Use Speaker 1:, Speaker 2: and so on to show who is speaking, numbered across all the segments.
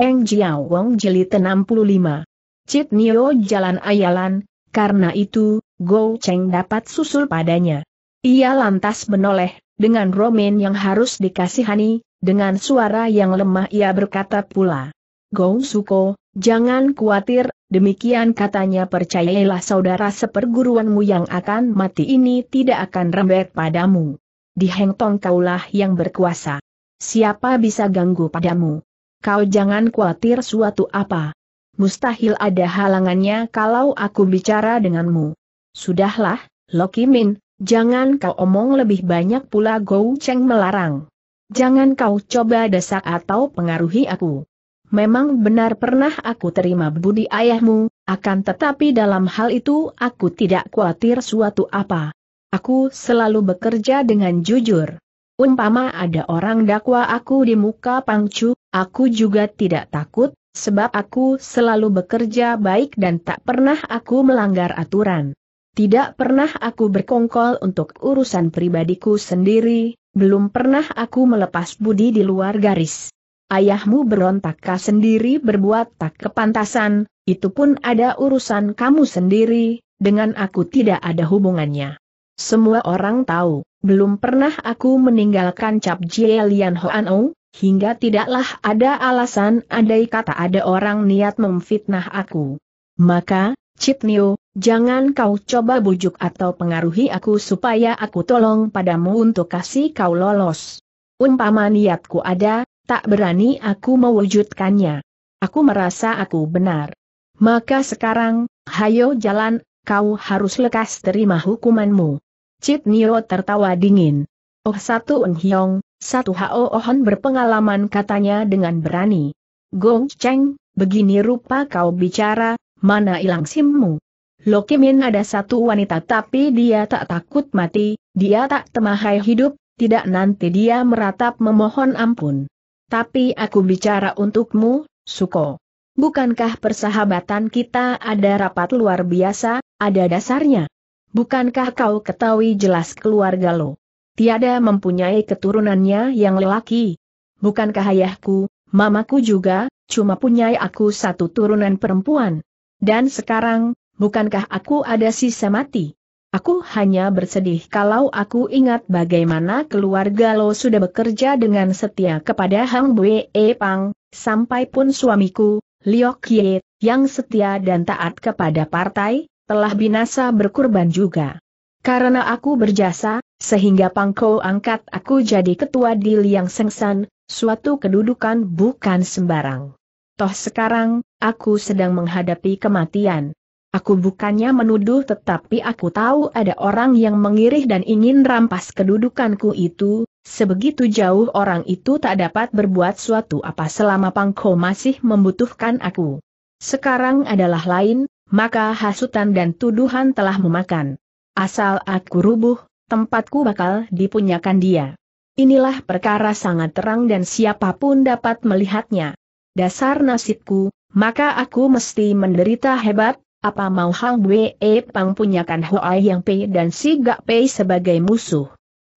Speaker 1: Eng Jiao Wong jeli 65. Cit Nio jalan ayalan, karena itu, Go Cheng dapat susul padanya. Ia lantas menoleh, dengan romen yang harus dikasihani, dengan suara yang lemah ia berkata pula. Go Suko, jangan khawatir, demikian katanya percayalah saudara seperguruanmu yang akan mati ini tidak akan rembet padamu. Di Tong kaulah yang berkuasa. Siapa bisa ganggu padamu? Kau jangan khawatir suatu apa. Mustahil ada halangannya kalau aku bicara denganmu. Sudahlah, Loki Min, jangan kau omong lebih banyak pula Gou Cheng melarang. Jangan kau coba desak atau pengaruhi aku. Memang benar pernah aku terima budi ayahmu, akan tetapi dalam hal itu aku tidak khawatir suatu apa. Aku selalu bekerja dengan jujur. Umpama ada orang dakwa aku di muka pangcu, aku juga tidak takut, sebab aku selalu bekerja baik dan tak pernah aku melanggar aturan. Tidak pernah aku berkongkol untuk urusan pribadiku sendiri, belum pernah aku melepas budi di luar garis. Ayahmu berontakkah sendiri berbuat tak kepantasan, itu pun ada urusan kamu sendiri, dengan aku tidak ada hubungannya. Semua orang tahu, belum pernah aku meninggalkan Cap Jie Lian Hoan hingga tidaklah ada alasan andai kata ada orang niat memfitnah aku. Maka, Cit Niu, jangan kau coba bujuk atau pengaruhi aku supaya aku tolong padamu untuk kasih kau lolos. Umpama niatku ada, tak berani aku mewujudkannya. Aku merasa aku benar. Maka sekarang, hayo jalan, kau harus lekas terima hukumanmu. Cip Niro tertawa dingin. Oh satu Un satu Hao Ohon berpengalaman katanya dengan berani. Gong Cheng, begini rupa kau bicara, mana ilang simmu? Kimin ada satu wanita tapi dia tak takut mati, dia tak temahai hidup, tidak nanti dia meratap memohon ampun. Tapi aku bicara untukmu, Suko. Bukankah persahabatan kita ada rapat luar biasa, ada dasarnya? Bukankah kau ketahui jelas keluarga lo? Tiada mempunyai keturunannya yang lelaki. Bukankah ayahku, mamaku juga, cuma punyai aku satu turunan perempuan. Dan sekarang, bukankah aku ada sisa mati? Aku hanya bersedih kalau aku ingat bagaimana keluarga lo sudah bekerja dengan setia kepada Hang Bue e Pang, sampai pun suamiku, Liok Ye, yang setia dan taat kepada partai, telah binasa berkurban juga. Karena aku berjasa, sehingga Pangko angkat aku jadi ketua di Liang Sengsan, suatu kedudukan bukan sembarang. Toh sekarang, aku sedang menghadapi kematian. Aku bukannya menuduh tetapi aku tahu ada orang yang mengirih dan ingin rampas kedudukanku itu, sebegitu jauh orang itu tak dapat berbuat suatu apa selama Pangko masih membutuhkan aku. Sekarang adalah lain, maka hasutan dan tuduhan telah memakan. Asal aku rubuh, tempatku bakal dipunyakan dia. Inilah perkara sangat terang dan siapapun dapat melihatnya. Dasar nasibku, maka aku mesti menderita hebat, apa mau Hang Wei Pang punyakan Hoa Yang Pei dan Si Gak Pei sebagai musuh.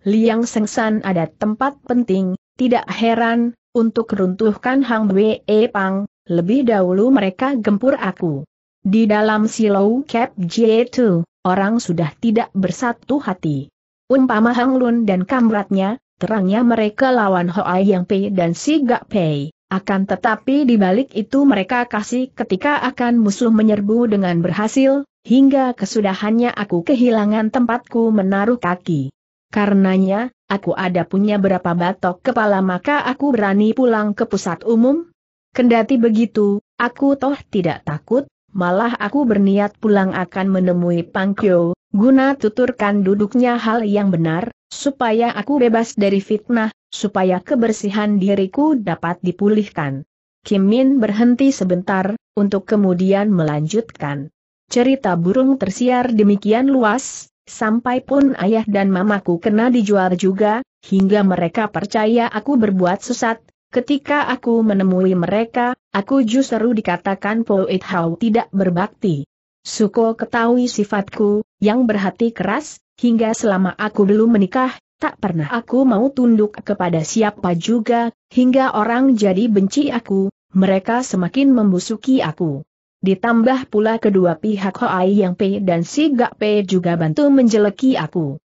Speaker 1: Liang Sengsan ada tempat penting, tidak heran, untuk runtuhkan Hang Wei Pang, lebih dahulu mereka gempur aku. Di dalam silau Cap J2, orang sudah tidak bersatu hati. Umpama Hang Lun dan kamratnya, terangnya mereka lawan Hoai Yang Pei dan Si Gak Pei. Akan tetapi di balik itu mereka kasih ketika akan musuh menyerbu dengan berhasil, hingga kesudahannya aku kehilangan tempatku menaruh kaki. Karenanya, aku ada punya berapa batok kepala maka aku berani pulang ke pusat umum? Kendati begitu, aku toh tidak takut, Malah aku berniat pulang akan menemui Pangkyo, guna tuturkan duduknya hal yang benar, supaya aku bebas dari fitnah, supaya kebersihan diriku dapat dipulihkan. Kim Min berhenti sebentar, untuk kemudian melanjutkan. Cerita burung tersiar demikian luas, sampai pun ayah dan mamaku kena dijual juga, hingga mereka percaya aku berbuat sesat, Ketika aku menemui mereka, aku justru dikatakan Poet Hau tidak berbakti. Suko ketahui sifatku, yang berhati keras, hingga selama aku belum menikah, tak pernah aku mau tunduk kepada siapa juga, hingga orang jadi benci aku, mereka semakin membusuki aku. Ditambah pula kedua pihak Hoai Yang P dan Si Gak P juga bantu menjeleki aku.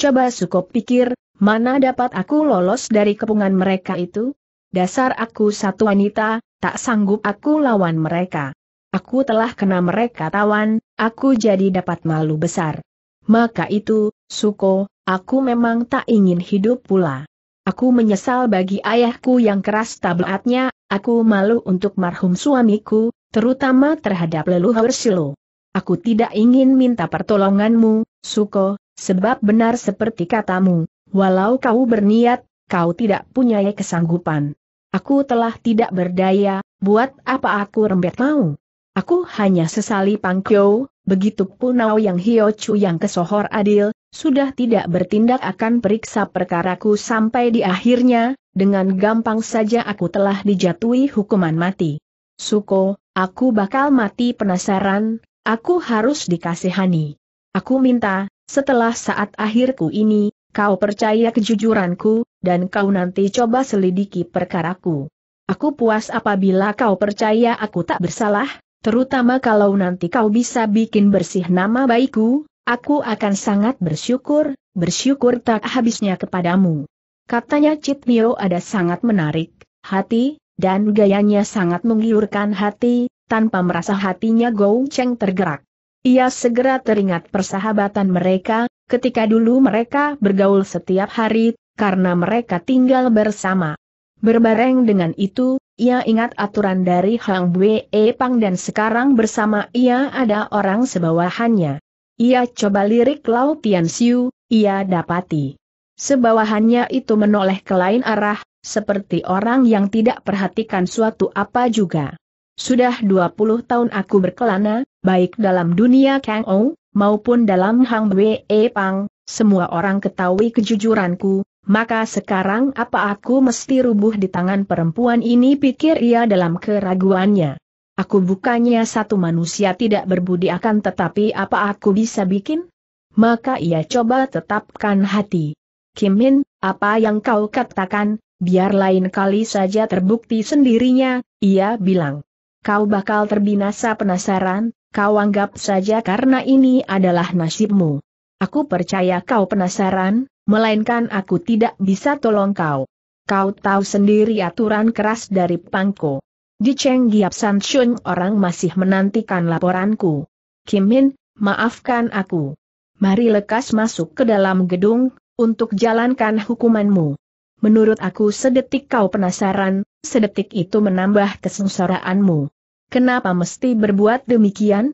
Speaker 1: Coba Suko pikir, mana dapat aku lolos dari kepungan mereka itu? Dasar aku satu wanita, tak sanggup aku lawan mereka. Aku telah kena mereka tawan, aku jadi dapat malu besar. Maka itu, Suko, aku memang tak ingin hidup pula. Aku menyesal bagi ayahku yang keras tabiatnya, aku malu untuk marhum suamiku, terutama terhadap leluhur Silo. Aku tidak ingin minta pertolonganmu, Suko, sebab benar seperti katamu, walau kau berniat, kau tidak punya kesanggupan. Aku telah tidak berdaya, buat apa aku rembet mau? Aku hanya sesali Pangkyo, begitu punau yang Hiochu yang kesohor adil, sudah tidak bertindak akan periksa perkaraku sampai di akhirnya, dengan gampang saja aku telah dijatuhi hukuman mati. Suko, aku bakal mati penasaran, aku harus dikasihani. Aku minta, setelah saat akhirku ini, Kau percaya kejujuranku, dan kau nanti coba selidiki perkaraku. Aku puas apabila kau percaya aku tak bersalah, terutama kalau nanti kau bisa bikin bersih nama baikku, aku akan sangat bersyukur, bersyukur tak habisnya kepadamu. Katanya Nio ada sangat menarik, hati, dan gayanya sangat menggiurkan hati, tanpa merasa hatinya Gou Cheng tergerak. Ia segera teringat persahabatan mereka, ketika dulu mereka bergaul setiap hari, karena mereka tinggal bersama. Berbareng dengan itu, ia ingat aturan dari Hang Bue Pang dan sekarang bersama ia ada orang sebawahannya. Ia coba lirik Lau Tian Siu, ia dapati. Sebawahannya itu menoleh ke lain arah, seperti orang yang tidak perhatikan suatu apa juga. Sudah 20 tahun aku berkelana, baik dalam dunia Kang Ou, maupun dalam Hang Wei e Pang, semua orang ketahui kejujuranku, maka sekarang apa aku mesti rubuh di tangan perempuan ini pikir ia dalam keraguannya. Aku bukannya satu manusia tidak berbudi akan tetapi apa aku bisa bikin? Maka ia coba tetapkan hati. Kim Min, apa yang kau katakan, biar lain kali saja terbukti sendirinya, ia bilang kau bakal terbinasa penasaran, kau anggap saja karena ini adalah nasibmu. Aku percaya kau penasaran, melainkan aku tidak bisa tolong kau. Kau tahu sendiri aturan keras dari Pangko. Di Cheng Giap San Shun orang masih menantikan laporanku. Kim Min, maafkan aku. Mari lekas masuk ke dalam gedung, untuk jalankan hukumanmu. Menurut aku sedetik kau penasaran, sedetik itu menambah kesengsaraanmu. Kenapa mesti berbuat demikian?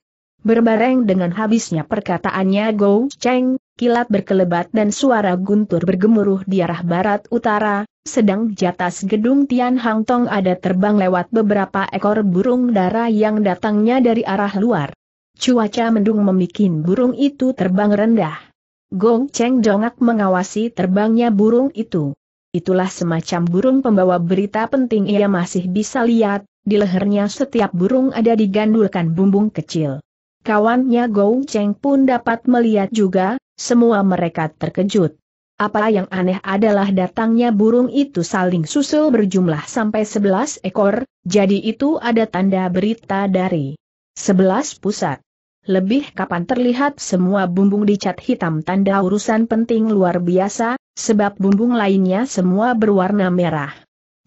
Speaker 1: Berbareng dengan habisnya perkataannya Go Cheng, kilat berkelebat dan suara guntur bergemuruh di arah barat utara, sedang di atas gedung Tian Hang Tong ada terbang lewat beberapa ekor burung dara yang datangnya dari arah luar. Cuaca mendung memikin burung itu terbang rendah. Gong Cheng dongak mengawasi terbangnya burung itu itulah semacam burung pembawa berita penting ia masih bisa lihat, di lehernya setiap burung ada digandulkan bumbung kecil. Kawannya Gou Cheng pun dapat melihat juga, semua mereka terkejut. Apa yang aneh adalah datangnya burung itu saling susul berjumlah sampai sebelas ekor, jadi itu ada tanda berita dari sebelas pusat lebih kapan terlihat semua bumbung dicat hitam tanda urusan penting luar biasa, sebab bumbung lainnya semua berwarna merah.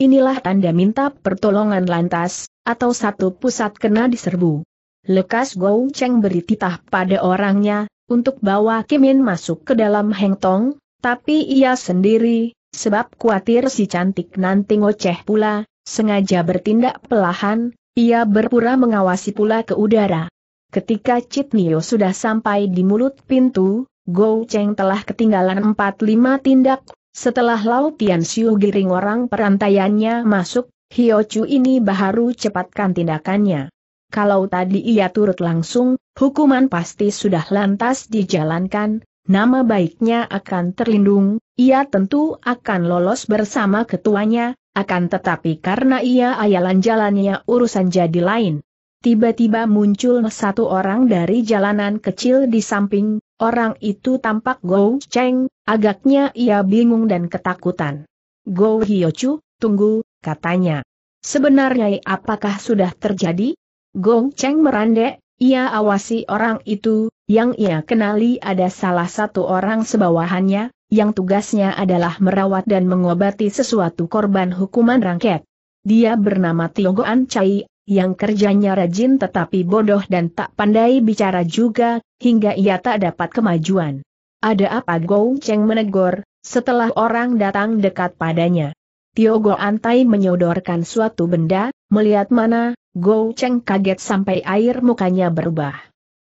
Speaker 1: Inilah tanda minta pertolongan lantas, atau satu pusat kena diserbu. Lekas Gou Cheng beri titah pada orangnya, untuk bawa Kimin masuk ke dalam hengtong, tapi ia sendiri, sebab khawatir si cantik nanti ngoceh pula, sengaja bertindak pelahan, ia berpura mengawasi pula ke udara. Ketika Citnio sudah sampai di mulut pintu, Go Cheng telah ketinggalan 4-5 tindak, setelah Lao Tian Xiu giring orang perantaiannya masuk, Hio Chu ini baru cepatkan tindakannya. Kalau tadi ia turut langsung, hukuman pasti sudah lantas dijalankan, nama baiknya akan terlindung, ia tentu akan lolos bersama ketuanya, akan tetapi karena ia ayalan jalannya urusan jadi lain. Tiba-tiba muncul satu orang dari jalanan kecil di samping, orang itu tampak Gou Cheng, agaknya ia bingung dan ketakutan. Go Hyochu, tunggu, katanya. Sebenarnya apakah sudah terjadi? Gou Cheng merandek, ia awasi orang itu, yang ia kenali ada salah satu orang sebawahannya, yang tugasnya adalah merawat dan mengobati sesuatu korban hukuman rangket. Dia bernama Tiongoan Chai yang kerjanya rajin tetapi bodoh dan tak pandai bicara juga, hingga ia tak dapat kemajuan. Ada apa Gong Cheng menegur, setelah orang datang dekat padanya. Tio Go Antai menyodorkan suatu benda, melihat mana, Gou Cheng kaget sampai air mukanya berubah.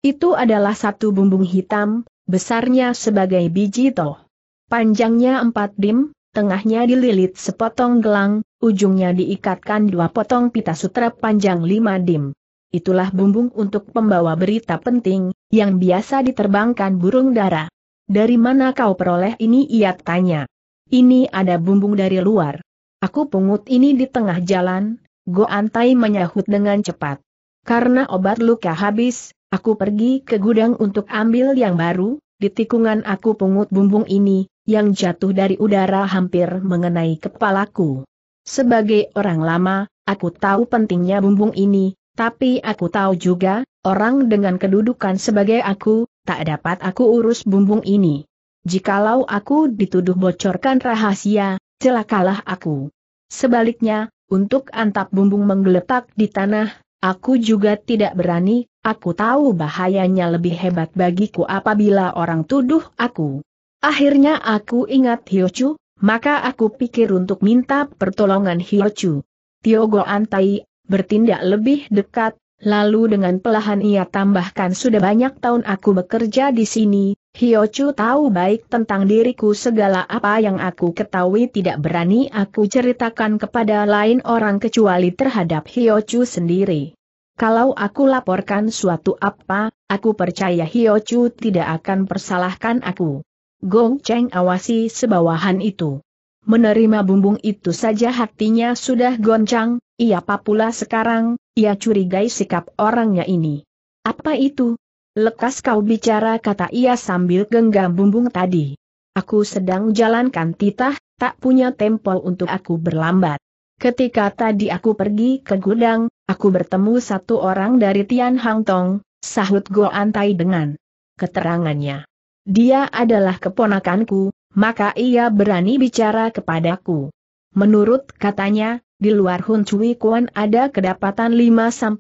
Speaker 1: Itu adalah satu bumbung hitam, besarnya sebagai biji toh. Panjangnya empat dim, tengahnya dililit sepotong gelang, ujungnya diikatkan dua potong pita sutra panjang lima dim. Itulah bumbung untuk pembawa berita penting, yang biasa diterbangkan burung dara. Dari mana kau peroleh ini ia tanya. Ini ada bumbung dari luar. Aku pungut ini di tengah jalan, Go Antai menyahut dengan cepat. Karena obat luka habis, aku pergi ke gudang untuk ambil yang baru, di tikungan aku pungut bumbung ini, yang jatuh dari udara hampir mengenai kepalaku. Sebagai orang lama, aku tahu pentingnya bumbung ini, tapi aku tahu juga, orang dengan kedudukan sebagai aku, tak dapat aku urus bumbung ini. Jikalau aku dituduh bocorkan rahasia, celakalah aku. Sebaliknya, untuk antap bumbung menggeletak di tanah, aku juga tidak berani Aku tahu bahayanya lebih hebat bagiku apabila orang tuduh aku. Akhirnya aku ingat Hiochu, maka aku pikir untuk minta pertolongan Hiochu. Tiogo Antai, bertindak lebih dekat, lalu dengan pelahan ia tambahkan sudah banyak tahun aku bekerja di sini, Hiochu tahu baik tentang diriku segala apa yang aku ketahui tidak berani aku ceritakan kepada lain orang kecuali terhadap Hiochu sendiri. Kalau aku laporkan suatu apa, aku percaya Hio Chu tidak akan persalahkan aku. Gong Cheng awasi sebawahan itu. Menerima bumbung itu saja hatinya sudah goncang, ia pula sekarang, ia curigai sikap orangnya ini. Apa itu? Lekas kau bicara kata ia sambil genggam bumbung tadi. Aku sedang jalankan titah, tak punya tempo untuk aku berlambat. Ketika tadi aku pergi ke gudang, Aku bertemu satu orang dari Tian Hang Tong, sahut Go Antai dengan keterangannya. Dia adalah keponakanku, maka ia berani bicara kepadaku. Menurut katanya, di luar Hun Cui Kuan ada kedapatan 5-60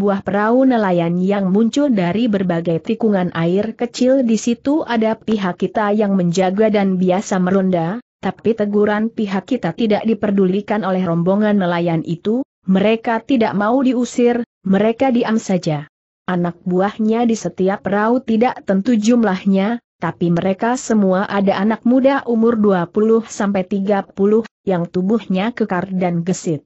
Speaker 1: buah perahu nelayan yang muncul dari berbagai tikungan air kecil di situ ada pihak kita yang menjaga dan biasa meronda, tapi teguran pihak kita tidak diperdulikan oleh rombongan nelayan itu, mereka tidak mau diusir, mereka diam saja. Anak buahnya di setiap perahu tidak tentu jumlahnya, tapi mereka semua ada anak muda umur 20-30, yang tubuhnya kekar dan gesit.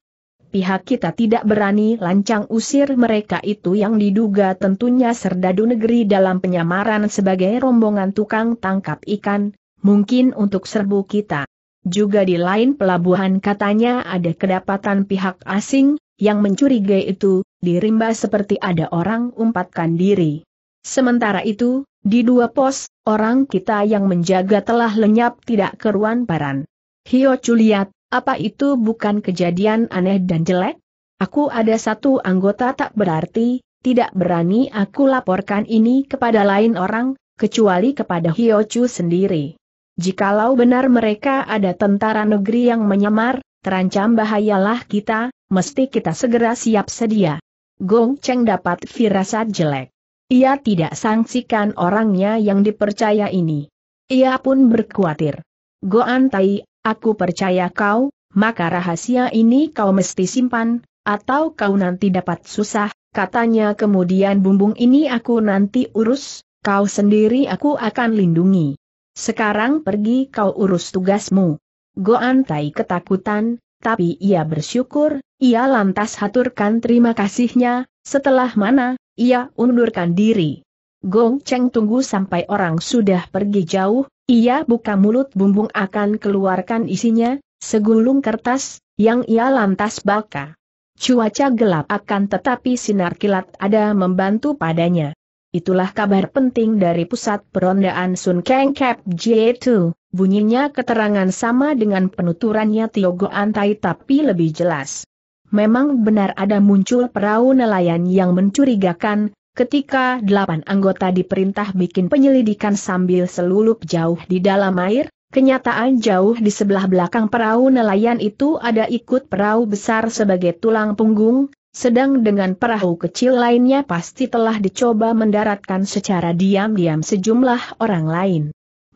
Speaker 1: Pihak kita tidak berani lancang usir mereka itu yang diduga tentunya serdadu negeri dalam penyamaran sebagai rombongan tukang tangkap ikan, mungkin untuk serbu kita. Juga di lain pelabuhan katanya ada kedapatan pihak asing, yang mencurigai itu, dirimba seperti ada orang umpatkan diri. Sementara itu, di dua pos, orang kita yang menjaga telah lenyap tidak keruan paran. Hio Chuliat, apa itu bukan kejadian aneh dan jelek? Aku ada satu anggota tak berarti, tidak berani aku laporkan ini kepada lain orang, kecuali kepada Chu sendiri. Jikalau benar mereka ada tentara negeri yang menyamar, terancam bahayalah kita, mesti kita segera siap sedia. Gong Cheng dapat firasat jelek. Ia tidak sangsikan orangnya yang dipercaya ini. Ia pun berkuatir. Goan Tai, aku percaya kau, maka rahasia ini kau mesti simpan, atau kau nanti dapat susah, katanya kemudian bumbung ini aku nanti urus, kau sendiri aku akan lindungi. Sekarang pergi kau urus tugasmu. Goan Tai ketakutan, tapi ia bersyukur, ia lantas haturkan terima kasihnya, setelah mana, ia undurkan diri. Gong Cheng tunggu sampai orang sudah pergi jauh, ia buka mulut bumbung akan keluarkan isinya, segulung kertas, yang ia lantas baka. Cuaca gelap akan tetapi sinar kilat ada membantu padanya. Itulah kabar penting dari pusat perondaan Sun Kang Kep J2. Bunyinya keterangan sama dengan penuturannya Tiogo Antai tapi lebih jelas. Memang benar ada muncul perahu nelayan yang mencurigakan, ketika delapan anggota diperintah bikin penyelidikan sambil selulup jauh di dalam air, kenyataan jauh di sebelah belakang perahu nelayan itu ada ikut perahu besar sebagai tulang punggung, sedang dengan perahu kecil lainnya pasti telah dicoba mendaratkan secara diam-diam sejumlah orang lain.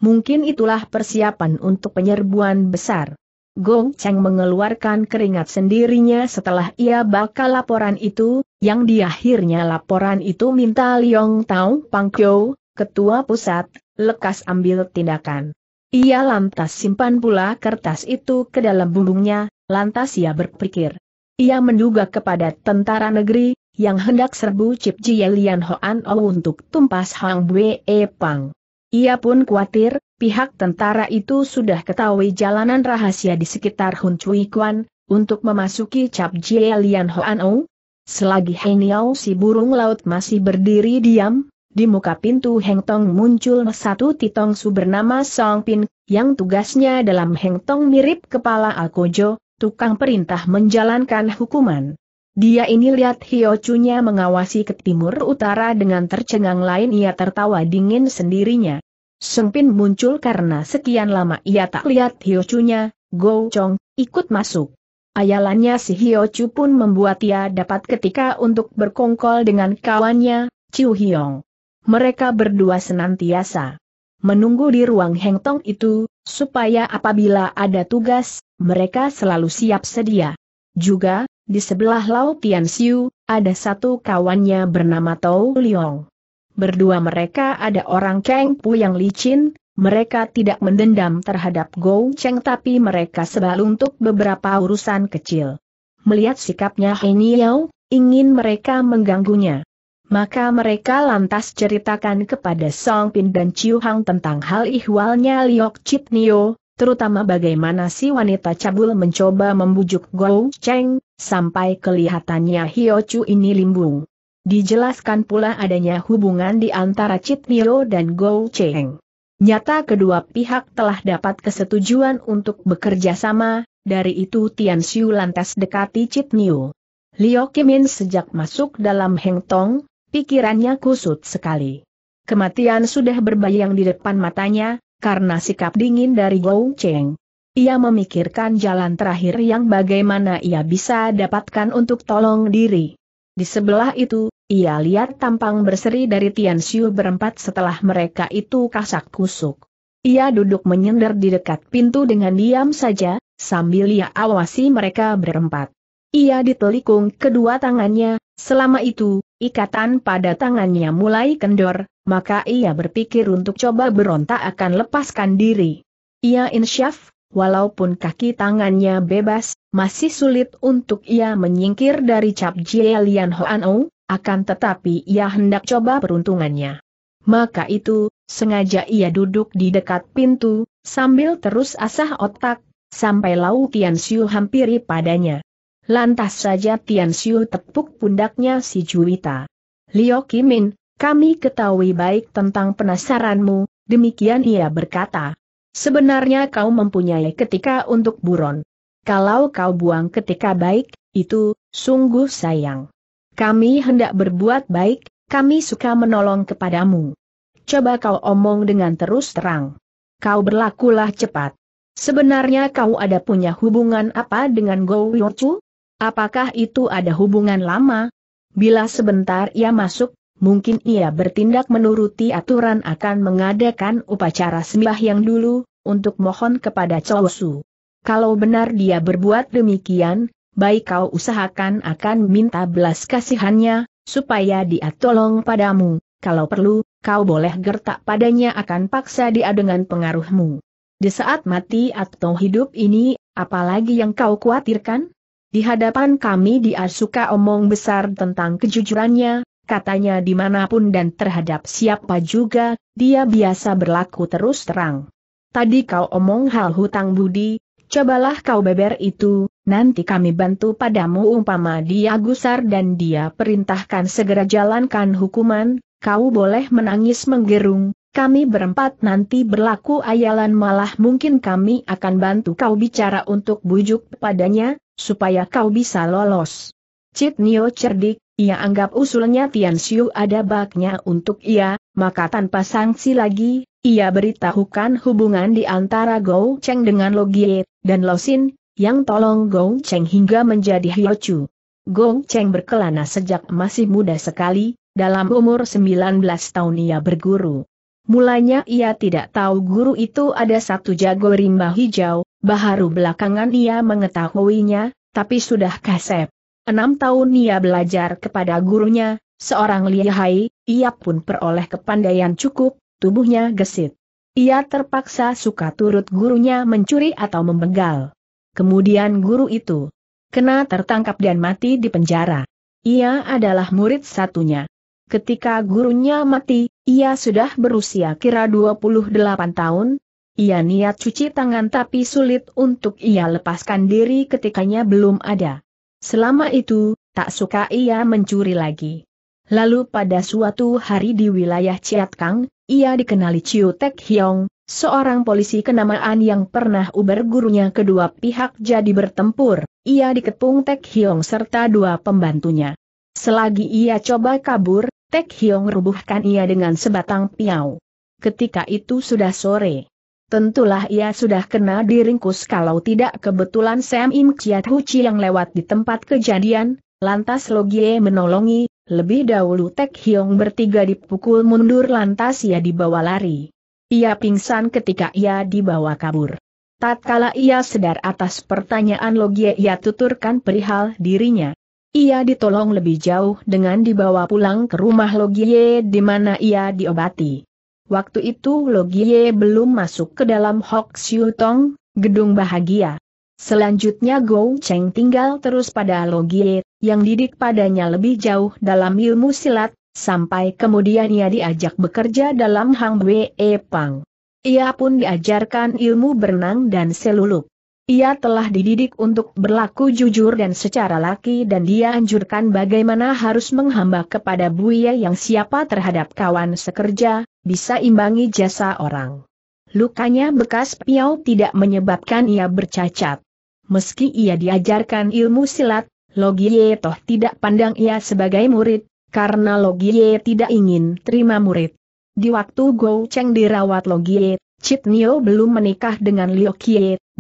Speaker 1: Mungkin itulah persiapan untuk penyerbuan besar. Gong Cheng mengeluarkan keringat sendirinya setelah ia bakal laporan itu, yang di akhirnya laporan itu minta Liong Tao Pangkyo, ketua pusat, lekas ambil tindakan. Ia lantas simpan pula kertas itu ke dalam bumbungnya, lantas ia berpikir, ia menduga kepada tentara negeri, yang hendak serbu Cip Jie Hoan O untuk tumpas Hang Bwe e Pang. Ia pun khawatir, pihak tentara itu sudah ketahui jalanan rahasia di sekitar Hun Cui Kwan, untuk memasuki Cap Jie Lian Hoan O. Selagi Heniao si burung laut masih berdiri diam, di muka pintu Heng Tong muncul satu titong su bernama Song Pin, yang tugasnya dalam Heng Tong mirip kepala Alkojo, tukang perintah menjalankan hukuman. Dia ini lihat Hiochunya mengawasi ke timur utara dengan tercengang lain ia tertawa dingin sendirinya. Sengpin muncul karena sekian lama ia tak lihat Hiochunya, Go Chong, ikut masuk. Ayalannya si Chu pun membuat ia dapat ketika untuk berkongkol dengan kawannya, Chiu Hiong. Mereka berdua senantiasa menunggu di ruang hengtong itu, supaya apabila ada tugas, mereka selalu siap sedia. Juga, di sebelah Lao Tian Xiu, ada satu kawannya bernama Tau Liong. Berdua mereka ada orang Kang Pu yang licin, mereka tidak mendendam terhadap Gou Cheng tapi mereka sebal untuk beberapa urusan kecil. Melihat sikapnya Heng Yao, ingin mereka mengganggunya. Maka mereka lantas ceritakan kepada Song Pin dan Chiu Hang tentang hal ihwalnya Liok Chit Nio, terutama bagaimana si wanita cabul mencoba membujuk Gou Cheng, sampai kelihatannya Hio Chu ini limbung. Dijelaskan pula adanya hubungan di antara Chit Nio dan Gou Cheng. Nyata kedua pihak telah dapat kesetujuan untuk bekerja sama, dari itu Tian Xiu lantas dekati Chit Nio. Liu Kimin sejak masuk dalam Heng Tong, pikirannya kusut sekali. Kematian sudah berbayang di depan matanya, karena sikap dingin dari Gong Cheng. Ia memikirkan jalan terakhir yang bagaimana ia bisa dapatkan untuk tolong diri. Di sebelah itu, ia lihat tampang berseri dari Tian Xiu berempat setelah mereka itu kasak kusuk. Ia duduk menyender di dekat pintu dengan diam saja, sambil ia awasi mereka berempat. Ia ditelikung kedua tangannya, selama itu, ikatan pada tangannya mulai kendor, maka ia berpikir untuk coba berontak akan lepaskan diri. Ia insyaf, walaupun kaki tangannya bebas, masih sulit untuk ia menyingkir dari cap Jie Lian Hoan akan tetapi ia hendak coba peruntungannya. Maka itu, sengaja ia duduk di dekat pintu, sambil terus asah otak, sampai Lau Tian Siu hampiri padanya. Lantas saja Tian Xiu tepuk pundaknya si Juwita. Lio Kimin, kami ketahui baik tentang penasaranmu, demikian ia berkata. Sebenarnya kau mempunyai ketika untuk buron. Kalau kau buang ketika baik, itu, sungguh sayang. Kami hendak berbuat baik, kami suka menolong kepadamu. Coba kau omong dengan terus terang. Kau berlakulah cepat. Sebenarnya kau ada punya hubungan apa dengan Go Yochu? Apakah itu ada hubungan lama? Bila sebentar ia masuk, mungkin ia bertindak menuruti aturan akan mengadakan upacara sembah yang dulu, untuk mohon kepada Chosu. Kalau benar dia berbuat demikian, baik kau usahakan akan minta belas kasihannya, supaya dia tolong padamu, kalau perlu, kau boleh gertak padanya akan paksa dia dengan pengaruhmu. Di saat mati atau hidup ini, apalagi yang kau khawatirkan? Di hadapan kami dia suka omong besar tentang kejujurannya, katanya dimanapun dan terhadap siapa juga, dia biasa berlaku terus terang. Tadi kau omong hal hutang budi, cobalah kau beber itu, nanti kami bantu padamu umpama dia gusar dan dia perintahkan segera jalankan hukuman, kau boleh menangis menggerung, kami berempat nanti berlaku ayalan malah mungkin kami akan bantu kau bicara untuk bujuk padanya, supaya kau bisa lolos. Cit Nio cerdik, ia anggap usulnya Tian Xiu ada baknya untuk ia, maka tanpa sanksi lagi, ia beritahukan hubungan di antara Gou Cheng dengan Lo dan Lo yang tolong Gou Cheng hingga menjadi Hio Chu. Gou Cheng berkelana sejak masih muda sekali, dalam umur 19 tahun ia berguru. Mulanya ia tidak tahu guru itu ada satu jago rimba hijau, Baharu belakangan ia mengetahuinya, tapi sudah kasep. Enam tahun ia belajar kepada gurunya, seorang lihai, ia pun peroleh kepandaian cukup, tubuhnya gesit. Ia terpaksa suka turut gurunya mencuri atau membegal. Kemudian guru itu kena tertangkap dan mati di penjara. Ia adalah murid satunya. Ketika gurunya mati, ia sudah berusia kira 28 tahun, ia niat cuci tangan tapi sulit untuk ia lepaskan diri ketikanya belum ada. Selama itu, tak suka ia mencuri lagi. Lalu pada suatu hari di wilayah Ciatkang, ia dikenali Chiu Tek Hiong, seorang polisi kenamaan yang pernah uber gurunya kedua pihak jadi bertempur, ia dikepung Tek Hiong serta dua pembantunya. Selagi ia coba kabur, Tek Hiong rubuhkan ia dengan sebatang piau. Ketika itu sudah sore. Tentulah ia sudah kena diringkus kalau tidak kebetulan Sam Im Chiat Chi yang lewat di tempat kejadian, lantas Logie menolongi, lebih dahulu Tek Hiong bertiga dipukul mundur lantas ia dibawa lari. Ia pingsan ketika ia dibawa kabur. Tatkala ia sedar atas pertanyaan Logie ia tuturkan perihal dirinya. Ia ditolong lebih jauh dengan dibawa pulang ke rumah Logie di mana ia diobati. Waktu itu Logie belum masuk ke dalam Hok Siu Tong, gedung bahagia. Selanjutnya Go Cheng tinggal terus pada Logie, yang didik padanya lebih jauh dalam ilmu silat, sampai kemudian ia diajak bekerja dalam Hang Wei Pang. Ia pun diajarkan ilmu berenang dan seluluk. Ia telah dididik untuk berlaku jujur dan secara laki dan dia anjurkan bagaimana harus menghamba kepada Buya yang siapa terhadap kawan sekerja, bisa imbangi jasa orang. Lukanya bekas piau tidak menyebabkan ia bercacat. Meski ia diajarkan ilmu silat, Logie toh tidak pandang ia sebagai murid, karena Logie tidak ingin terima murid. Di waktu Go Cheng dirawat Logie, Chit Nio belum menikah dengan Lio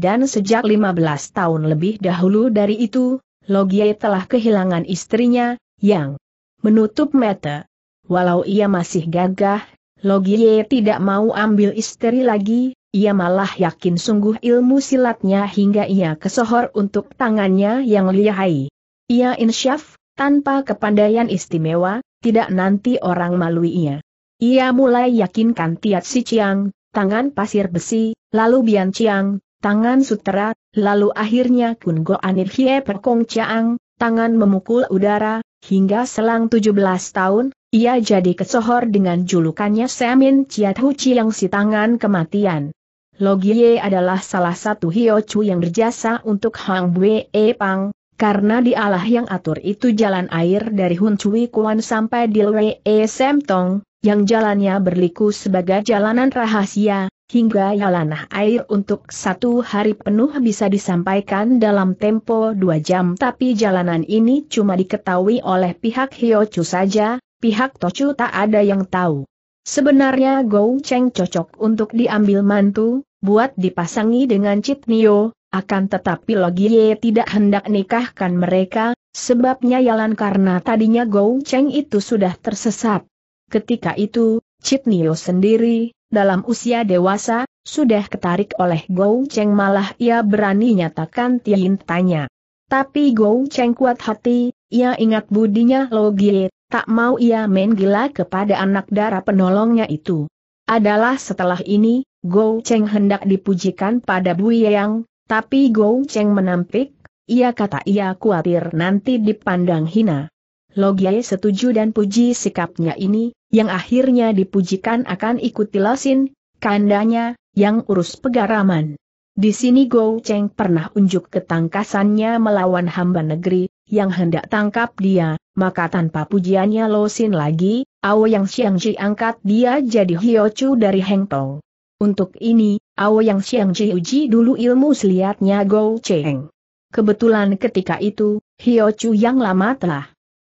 Speaker 1: dan sejak 15 tahun lebih dahulu dari itu, Logie telah kehilangan istrinya, yang menutup mata. Walau ia masih gagah, Logie tidak mau ambil istri lagi, ia malah yakin sungguh ilmu silatnya hingga ia kesohor untuk tangannya yang lihai. Ia insyaf, tanpa kepandaian istimewa, tidak nanti orang malui ia. Ia mulai yakinkan Tiat Si Chiang, tangan pasir besi, lalu Bian Chiang, tangan sutera, lalu akhirnya Kun Go Anir Hie Perkong Chiang, tangan memukul udara, hingga selang 17 tahun, ia jadi kesohor dengan julukannya Semin Chiat Hu yang si tangan kematian. Logie adalah salah satu Hiochu yang berjasa untuk Hang Bue e Pang, karena dialah yang atur itu jalan air dari Hun Cui Kuan sampai di Lwe E Tong, yang jalannya berliku sebagai jalanan rahasia, hingga yalanah air untuk satu hari penuh bisa disampaikan dalam tempo dua jam tapi jalanan ini cuma diketahui oleh pihak Hiochu saja, pihak Tochu tak ada yang tahu. Sebenarnya Gou Cheng cocok untuk diambil mantu, buat dipasangi dengan Cit Nio, akan tetapi Logie tidak hendak nikahkan mereka, sebabnya yalan karena tadinya Gou Cheng itu sudah tersesat. Ketika itu, Cit Nio sendiri, dalam usia dewasa, sudah ketarik oleh Gou Cheng malah ia berani nyatakan tanya. Tapi Gou Cheng kuat hati, ia ingat budinya Lo Gie, tak mau ia main gila kepada anak darah penolongnya itu. Adalah setelah ini, Gou Cheng hendak dipujikan pada Bu Yang, tapi Gou Cheng menampik, ia kata ia khawatir nanti dipandang hina. Logiai setuju dan puji sikapnya ini, yang akhirnya dipujikan akan ikut tilasin, kandanya, yang urus pegaraman. Di sini Go Cheng pernah unjuk ketangkasannya melawan hamba negeri, yang hendak tangkap dia, maka tanpa pujiannya Losin lagi, Ao Yang Xiangji angkat dia jadi Hio Chu dari Heng Tong. Untuk ini, Ao Yang Xiangji uji dulu ilmu seliatnya Go Cheng. Kebetulan ketika itu, Hio Chu yang lama telah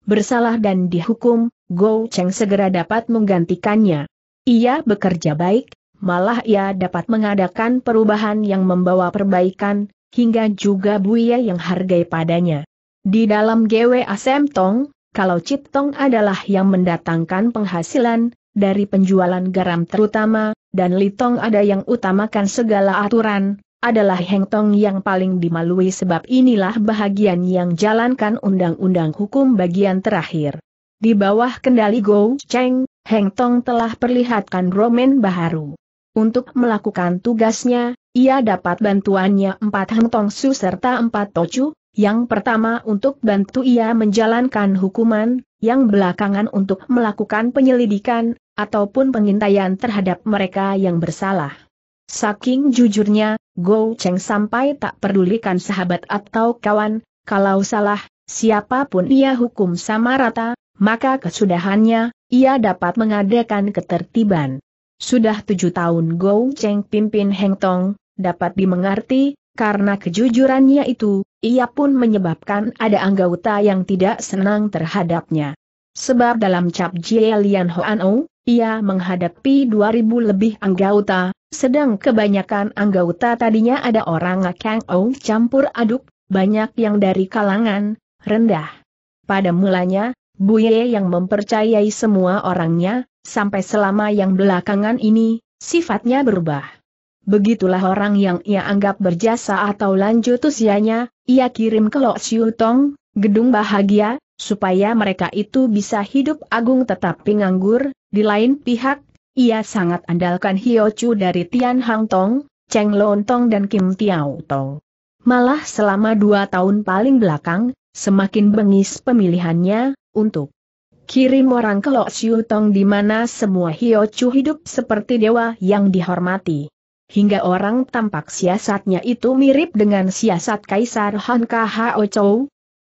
Speaker 1: bersalah dan dihukum, Gou Cheng segera dapat menggantikannya. Ia bekerja baik, malah ia dapat mengadakan perubahan yang membawa perbaikan, hingga juga Buya yang hargai padanya. Di dalam Asem Tong, kalau Ciptong adalah yang mendatangkan penghasilan, dari penjualan garam terutama, dan Litong ada yang utamakan segala aturan, adalah Heng Tong yang paling dimalui sebab inilah bahagian yang jalankan undang-undang hukum bagian terakhir. Di bawah kendali Go Cheng, Heng Tong telah perlihatkan Roman Baharu. Untuk melakukan tugasnya, ia dapat bantuannya empat Heng Tong Su serta empat Tochu, yang pertama untuk bantu ia menjalankan hukuman, yang belakangan untuk melakukan penyelidikan, ataupun pengintaian terhadap mereka yang bersalah. Saking jujurnya, Go Cheng sampai tak pedulikan sahabat atau kawan, kalau salah, siapapun ia hukum sama rata, maka kesudahannya, ia dapat mengadakan ketertiban. Sudah tujuh tahun Gou Cheng pimpin Heng Tong, dapat dimengerti, karena kejujurannya itu, ia pun menyebabkan ada anggota yang tidak senang terhadapnya. Sebab dalam cap Jie Lian Hoan Ou, ia menghadapi 2000 lebih anggota, sedang kebanyakan anggota tadinya ada orang Kang Ou campur aduk, banyak yang dari kalangan rendah. Pada mulanya, Buye yang mempercayai semua orangnya, sampai selama yang belakangan ini, sifatnya berubah. Begitulah orang yang ia anggap berjasa atau lanjut usianya, ia kirim ke Siu Tong, Gedung Bahagia, supaya mereka itu bisa hidup agung tetapi nganggur, di lain pihak, ia sangat andalkan Hiochu dari Tian Hang Tong, Cheng Lon Tong dan Kim Tiao Tong. Malah selama dua tahun paling belakang, semakin bengis pemilihannya, untuk kirim orang ke Lo Siu Tong di mana semua Hio Chu hidup seperti dewa yang dihormati. Hingga orang tampak siasatnya itu mirip dengan siasat Kaisar Han Kho Chou.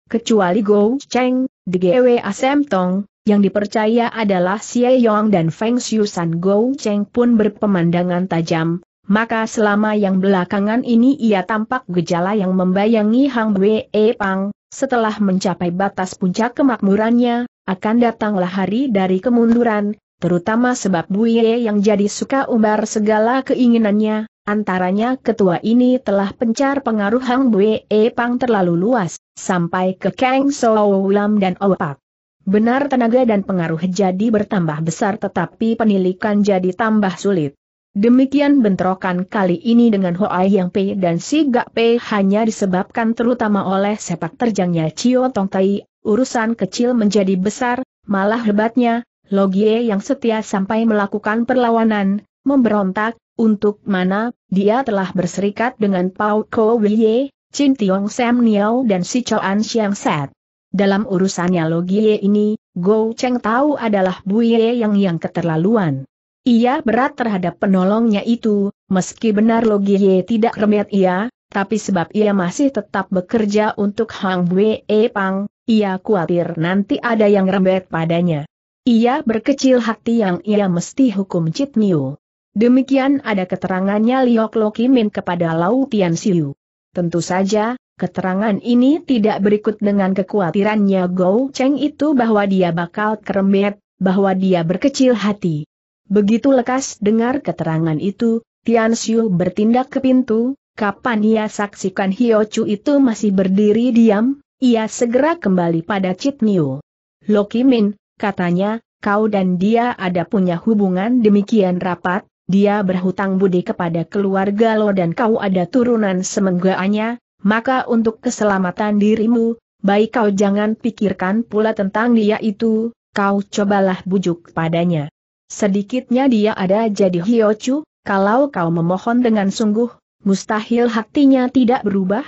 Speaker 1: Kecuali Go Cheng, DGW Asem Tong, yang dipercaya adalah Xie Yong dan Feng Xiusan Go Cheng pun berpemandangan tajam, maka selama yang belakangan ini ia tampak gejala yang membayangi Hang Wei Pang, setelah mencapai batas puncak kemakmurannya, akan datanglah hari dari kemunduran, terutama sebab Buye yang jadi suka umbar segala keinginannya, antaranya ketua ini telah pencar pengaruh Hang Buye Pang terlalu luas, sampai ke Kang Soulam dan Opak. Benar tenaga dan pengaruh jadi bertambah besar tetapi penilikan jadi tambah sulit. Demikian bentrokan kali ini dengan Hoai Yang Pei dan Si Gak Pei hanya disebabkan terutama oleh sepak terjangnya Cio Tong Tai, urusan kecil menjadi besar, malah hebatnya, Logie yang setia sampai melakukan perlawanan, memberontak, untuk mana, dia telah berserikat dengan Pao Ko Wie, Chin Tiong Sam Niao dan Si An Siang Set. Dalam urusannya Logie ini, Go Cheng Tao adalah Buye yang yang keterlaluan. Ia berat terhadap penolongnya itu, meski benar Logie tidak remet ia, tapi sebab ia masih tetap bekerja untuk Hang E Pang, ia khawatir nanti ada yang rembet padanya. Ia berkecil hati yang ia mesti hukum Cit Niu. Demikian ada keterangannya Liok Min kepada Lau Tian Siu. Tentu saja, keterangan ini tidak berikut dengan kekhawatirannya Gou Cheng itu bahwa dia bakal kerembet, bahwa dia berkecil hati. Begitu lekas dengar keterangan itu, Tian Xiu bertindak ke pintu, kapan ia saksikan Hio Chu itu masih berdiri diam, ia segera kembali pada Chit Niu. Loki Min, katanya, kau dan dia ada punya hubungan demikian rapat, dia berhutang budi kepada keluarga lo dan kau ada turunan semenggaannya, maka untuk keselamatan dirimu, baik kau jangan pikirkan pula tentang dia itu, kau cobalah bujuk padanya. Sedikitnya dia ada jadi Hiochu, kalau kau memohon dengan sungguh, mustahil hatinya tidak berubah?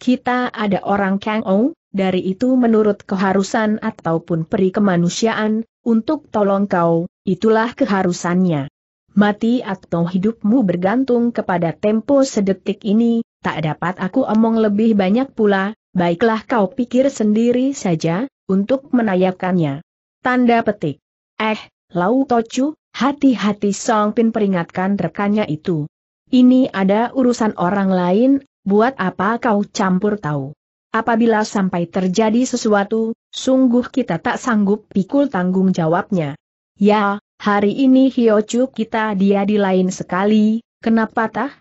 Speaker 1: Kita ada orang Kang Ong, dari itu menurut keharusan ataupun peri kemanusiaan, untuk tolong kau, itulah keharusannya. Mati atau hidupmu bergantung kepada tempo sedetik ini, tak dapat aku omong lebih banyak pula, baiklah kau pikir sendiri saja, untuk menayakannya. Tanda petik. Eh, Lau Tocu, hati-hati Song Pin peringatkan rekannya itu. Ini ada urusan orang lain, buat apa kau campur tahu? Apabila sampai terjadi sesuatu, sungguh kita tak sanggup pikul tanggung jawabnya. Ya, hari ini Hiochu kita dia di lain sekali, kenapa tah?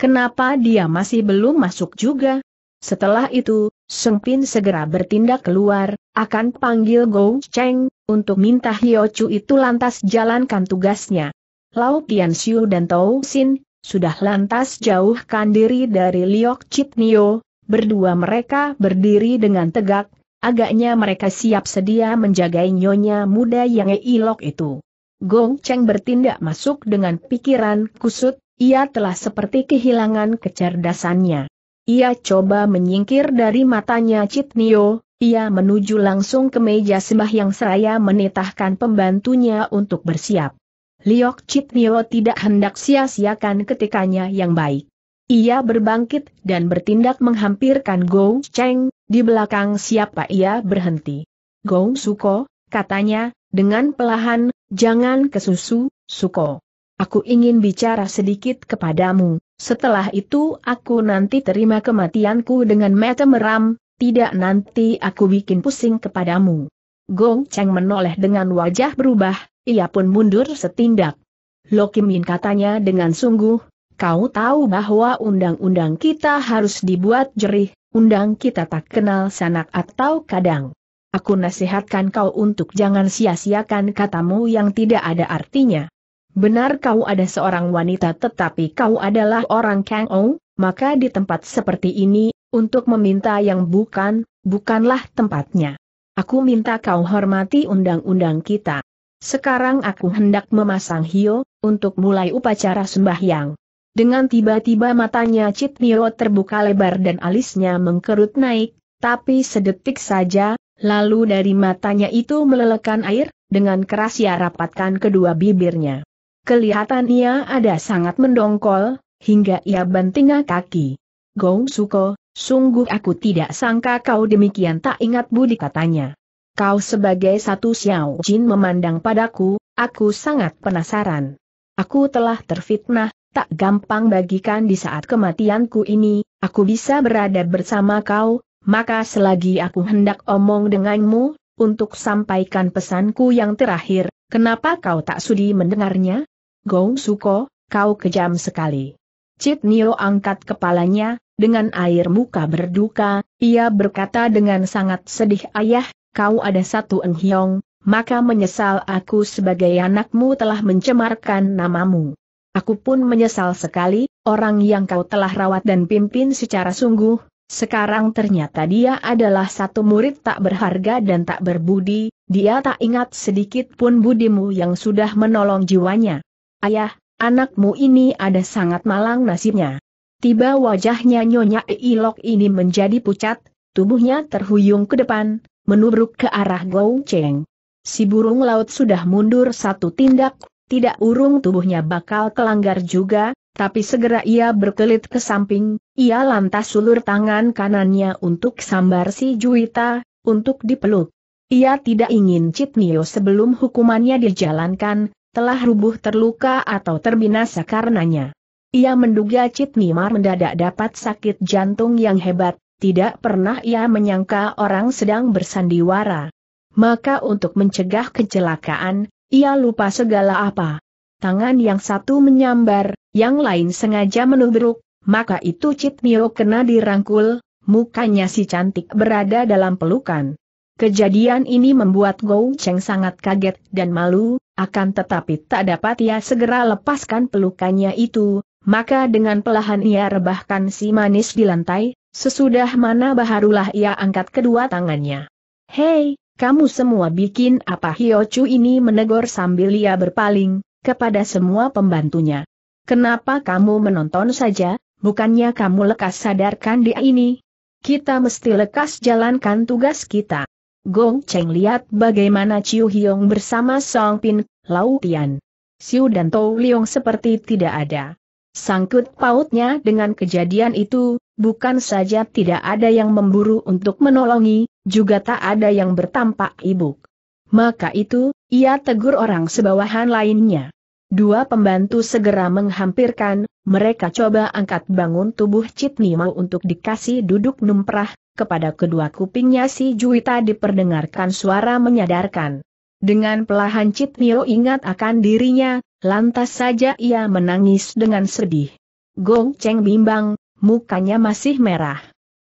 Speaker 1: Kenapa dia masih belum masuk juga? Setelah itu, Sempin segera bertindak keluar, akan panggil Gou Cheng, untuk minta Hio Chu itu lantas jalankan tugasnya. Lao Tian Xiu dan Tau Xin sudah lantas jauhkan diri dari Liok Chit Nio, berdua mereka berdiri dengan tegak, agaknya mereka siap sedia menjaga nyonya muda yang ilok itu. Gong Cheng bertindak masuk dengan pikiran kusut, ia telah seperti kehilangan kecerdasannya. Ia coba menyingkir dari matanya Citnio, ia menuju langsung ke meja sembah yang seraya menitahkan pembantunya untuk bersiap. Liok Citnio tidak hendak sia-siakan ketikanya yang baik. Ia berbangkit dan bertindak menghampirkan Gou Cheng, di belakang siapa ia berhenti. Gou Suko, katanya, dengan pelahan, jangan kesusu, Suko. Aku ingin bicara sedikit kepadamu. Setelah itu aku nanti terima kematianku dengan mata meram, tidak nanti aku bikin pusing kepadamu. Gong Cheng menoleh dengan wajah berubah, ia pun mundur setindak. Lokimin katanya dengan sungguh, kau tahu bahwa undang-undang kita harus dibuat jerih, undang kita tak kenal sanak atau kadang. Aku nasihatkan kau untuk jangan sia-siakan katamu yang tidak ada artinya. Benar kau ada seorang wanita tetapi kau adalah orang Kang Ong, maka di tempat seperti ini, untuk meminta yang bukan, bukanlah tempatnya. Aku minta kau hormati undang-undang kita. Sekarang aku hendak memasang hio, untuk mulai upacara sembahyang. Dengan tiba-tiba matanya Cit Nio terbuka lebar dan alisnya mengkerut naik, tapi sedetik saja, lalu dari matanya itu melelekan air, dengan keras ia rapatkan kedua bibirnya. Kelihatan ia ada sangat mendongkol, hingga ia bantinga kaki. Gong Suko, sungguh aku tidak sangka kau demikian tak ingat budi katanya. Kau sebagai satu Xiao Jin memandang padaku, aku sangat penasaran. Aku telah terfitnah, tak gampang bagikan di saat kematianku ini, aku bisa berada bersama kau, maka selagi aku hendak omong denganmu, untuk sampaikan pesanku yang terakhir, kenapa kau tak sudi mendengarnya? Gong Suko, kau kejam sekali. Cit Nio angkat kepalanya, dengan air muka berduka, ia berkata dengan sangat sedih ayah, kau ada satu enghiong, maka menyesal aku sebagai anakmu telah mencemarkan namamu. Aku pun menyesal sekali, orang yang kau telah rawat dan pimpin secara sungguh, sekarang ternyata dia adalah satu murid tak berharga dan tak berbudi, dia tak ingat sedikit pun budimu yang sudah menolong jiwanya. Ayah, anakmu ini ada sangat malang nasibnya. Tiba wajahnya Nyonya Ilok ini menjadi pucat, tubuhnya terhuyung ke depan, menubruk ke arah Gou Cheng. Si burung laut sudah mundur satu tindak, tidak urung tubuhnya bakal kelanggar juga, tapi segera ia berkelit ke samping, ia lantas sulur tangan kanannya untuk sambar si Juwita, untuk dipeluk. Ia tidak ingin Citnio sebelum hukumannya dijalankan, telah rubuh terluka atau terbinasa karenanya. Ia menduga Cit Nimar mendadak dapat sakit jantung yang hebat, tidak pernah ia menyangka orang sedang bersandiwara. Maka untuk mencegah kecelakaan, ia lupa segala apa. Tangan yang satu menyambar, yang lain sengaja menubruk, maka itu Cit Nio kena dirangkul, mukanya si cantik berada dalam pelukan. Kejadian ini membuat Gou Cheng sangat kaget dan malu, akan tetapi tak dapat ia segera lepaskan pelukannya itu, maka dengan pelahan ia rebahkan si manis di lantai, sesudah mana baharulah ia angkat kedua tangannya. Hei, kamu semua bikin apa Hiochu ini menegur sambil ia berpaling, kepada semua pembantunya. Kenapa kamu menonton saja, bukannya kamu lekas sadarkan dia ini? Kita mesti lekas jalankan tugas kita. Gong Cheng lihat bagaimana Chiu Hiong bersama Song Pin, Lau Tian. Siu dan Tou Liong seperti tidak ada. Sangkut pautnya dengan kejadian itu, bukan saja tidak ada yang memburu untuk menolongi, juga tak ada yang bertampak ibuk. Maka itu, ia tegur orang sebawahan lainnya. Dua pembantu segera menghampirkan, mereka coba angkat bangun tubuh Cit Nimo untuk dikasih duduk numprah, kepada kedua kupingnya si Juita diperdengarkan suara menyadarkan. Dengan pelahan Citnio ingat akan dirinya, lantas saja ia menangis dengan sedih. Gong Cheng bimbang, mukanya masih merah.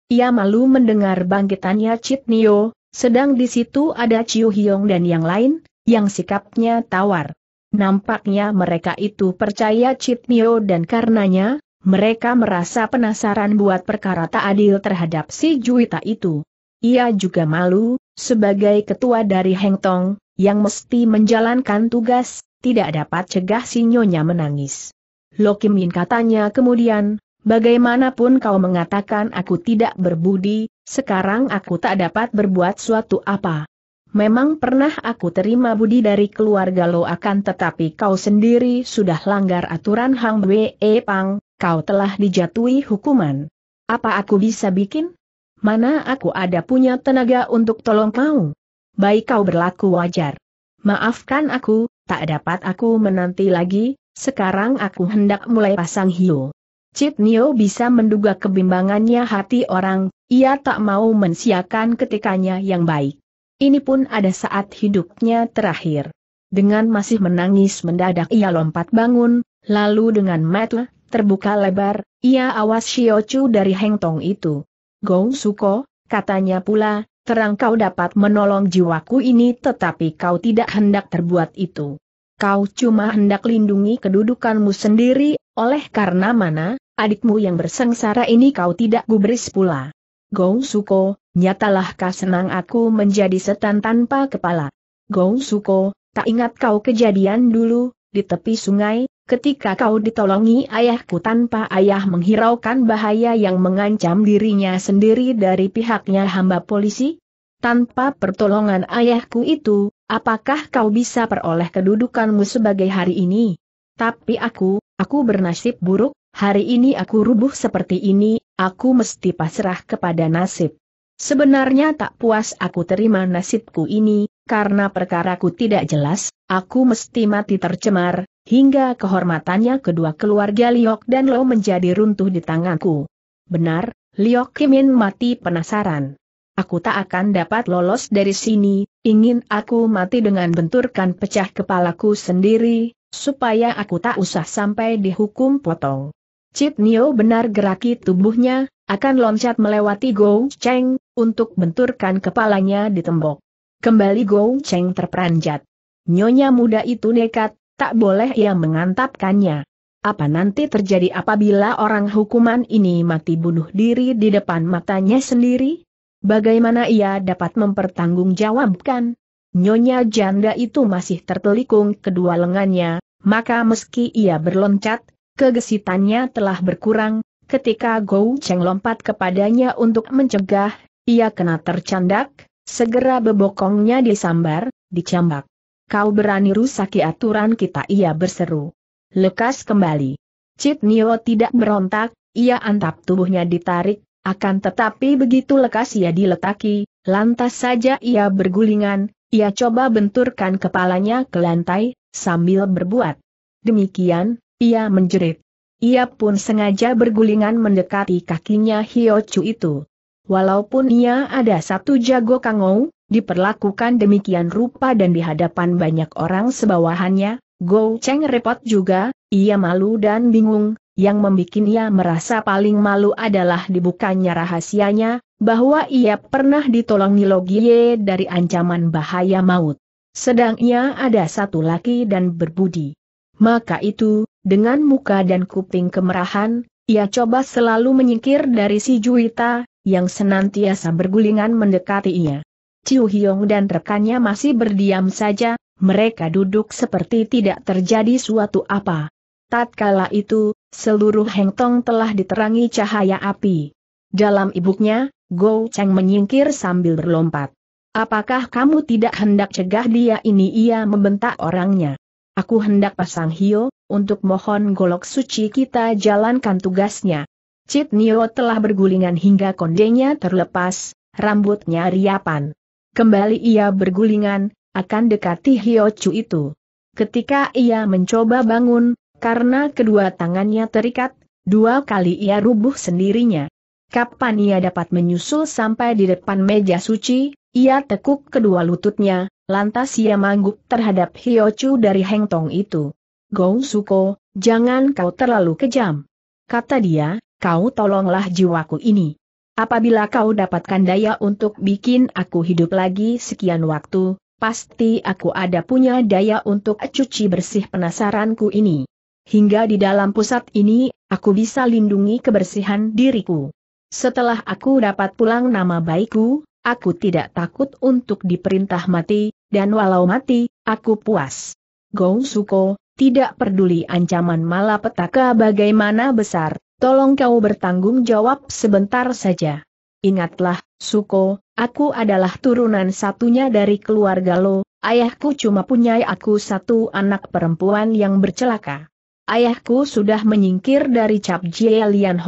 Speaker 1: Ia malu mendengar bangkitannya Citnio, sedang di situ ada Chiu Hiong dan yang lain, yang sikapnya tawar. Nampaknya mereka itu percaya Citnio dan karenanya, mereka merasa penasaran buat perkara tak adil terhadap si Juwita itu. Ia juga malu, sebagai ketua dari Heng Tong, yang mesti menjalankan tugas, tidak dapat cegah si Nyonya menangis. Kim Min katanya kemudian, bagaimanapun kau mengatakan aku tidak berbudi, sekarang aku tak dapat berbuat suatu apa. Memang pernah aku terima budi dari keluarga Lo akan tetapi kau sendiri sudah langgar aturan Hang Wei Pang, kau telah dijatuhi hukuman. Apa aku bisa bikin? Mana aku ada punya tenaga untuk tolong kau? Baik kau berlaku wajar. Maafkan aku, tak dapat aku menanti lagi, sekarang aku hendak mulai pasang hiu. Cip Nio bisa menduga kebimbangannya hati orang, ia tak mau mensiakan ketikanya yang baik. Ini pun ada saat hidupnya terakhir. Dengan masih menangis mendadak ia lompat bangun, lalu dengan mata terbuka lebar, ia awas Shiochu dari Heng Tong itu. Gong Suko, katanya pula, terang kau dapat menolong jiwaku ini tetapi kau tidak hendak terbuat itu. Kau cuma hendak lindungi kedudukanmu sendiri, oleh karena mana, adikmu yang bersengsara ini kau tidak gubris pula. Gong Suko, nyatalah kau senang aku menjadi setan tanpa kepala. Gong Suko, tak ingat kau kejadian dulu, di tepi sungai, Ketika kau ditolongi ayahku tanpa ayah menghiraukan bahaya yang mengancam dirinya sendiri dari pihaknya hamba polisi? Tanpa pertolongan ayahku itu, apakah kau bisa peroleh kedudukanmu sebagai hari ini? Tapi aku, aku bernasib buruk, hari ini aku rubuh seperti ini, aku mesti pasrah kepada nasib. Sebenarnya tak puas aku terima nasibku ini, karena perkaraku tidak jelas, aku mesti mati tercemar, hingga kehormatannya kedua keluarga Liok dan Lo menjadi runtuh di tanganku. Benar, Liok Kimin mati penasaran. Aku tak akan dapat lolos dari sini, ingin aku mati dengan benturkan pecah kepalaku sendiri, supaya aku tak usah sampai dihukum potong. Cip Nio benar geraki tubuhnya, akan loncat melewati Go Cheng, untuk benturkan kepalanya di tembok. Kembali Gou Cheng terperanjat. Nyonya muda itu nekat, tak boleh ia mengantapkannya. Apa nanti terjadi apabila orang hukuman ini mati bunuh diri di depan matanya sendiri? Bagaimana ia dapat mempertanggungjawabkan? Nyonya janda itu masih tertelikung kedua lengannya, maka meski ia berloncat, kegesitannya telah berkurang, ketika Gou Cheng lompat kepadanya untuk mencegah, ia kena tercandak, Segera bebokongnya disambar, dicambak. Kau berani rusaki aturan kita ia berseru. Lekas kembali. Cit Nio tidak berontak, ia antap tubuhnya ditarik, akan tetapi begitu lekas ia diletaki, lantas saja ia bergulingan, ia coba benturkan kepalanya ke lantai, sambil berbuat. Demikian, ia menjerit. Ia pun sengaja bergulingan mendekati kakinya Hiocu itu. Walaupun ia ada satu jago kangou, diperlakukan demikian rupa dan di hadapan banyak orang sebawahannya, Go Cheng repot juga, ia malu dan bingung, yang membuat ia merasa paling malu adalah dibukanya rahasianya, bahwa ia pernah ditolong Nilogie dari ancaman bahaya maut. Sedang ia ada satu laki dan berbudi. Maka itu, dengan muka dan kuping kemerahan, ia coba selalu menyingkir dari si Juwita, yang senantiasa bergulingan mendekatinya. Chiu Hiong dan rekannya masih berdiam saja, mereka duduk seperti tidak terjadi suatu apa. Tatkala itu, seluruh hengtong telah diterangi cahaya api. Dalam ibuknya, Go Cheng menyingkir sambil berlompat. Apakah kamu tidak hendak cegah dia ini ia membentak orangnya? Aku hendak pasang hio, untuk mohon golok suci kita jalankan tugasnya, Cit Nio telah bergulingan hingga kondenya terlepas, rambutnya riapan. Kembali ia bergulingan, akan dekati Hio Chu itu. Ketika ia mencoba bangun, karena kedua tangannya terikat, dua kali ia rubuh sendirinya. Kapan ia dapat menyusul sampai di depan meja suci, ia tekuk kedua lututnya, lantas ia mangguk terhadap Hio Chu dari hengtong itu. Gong Suko, jangan kau terlalu kejam. Kata dia, kau tolonglah jiwaku ini. Apabila kau dapatkan daya untuk bikin aku hidup lagi sekian waktu, pasti aku ada punya daya untuk cuci bersih penasaranku ini. Hingga di dalam pusat ini, aku bisa lindungi kebersihan diriku. Setelah aku dapat pulang nama baikku, aku tidak takut untuk diperintah mati, dan walau mati, aku puas. Gong Suko, tidak peduli ancaman malapetaka bagaimana besar, tolong kau bertanggung jawab sebentar saja. Ingatlah, Suko, aku adalah turunan satunya dari keluarga lo, ayahku cuma punya aku satu anak perempuan yang bercelaka. Ayahku sudah menyingkir dari Cap Jie Lian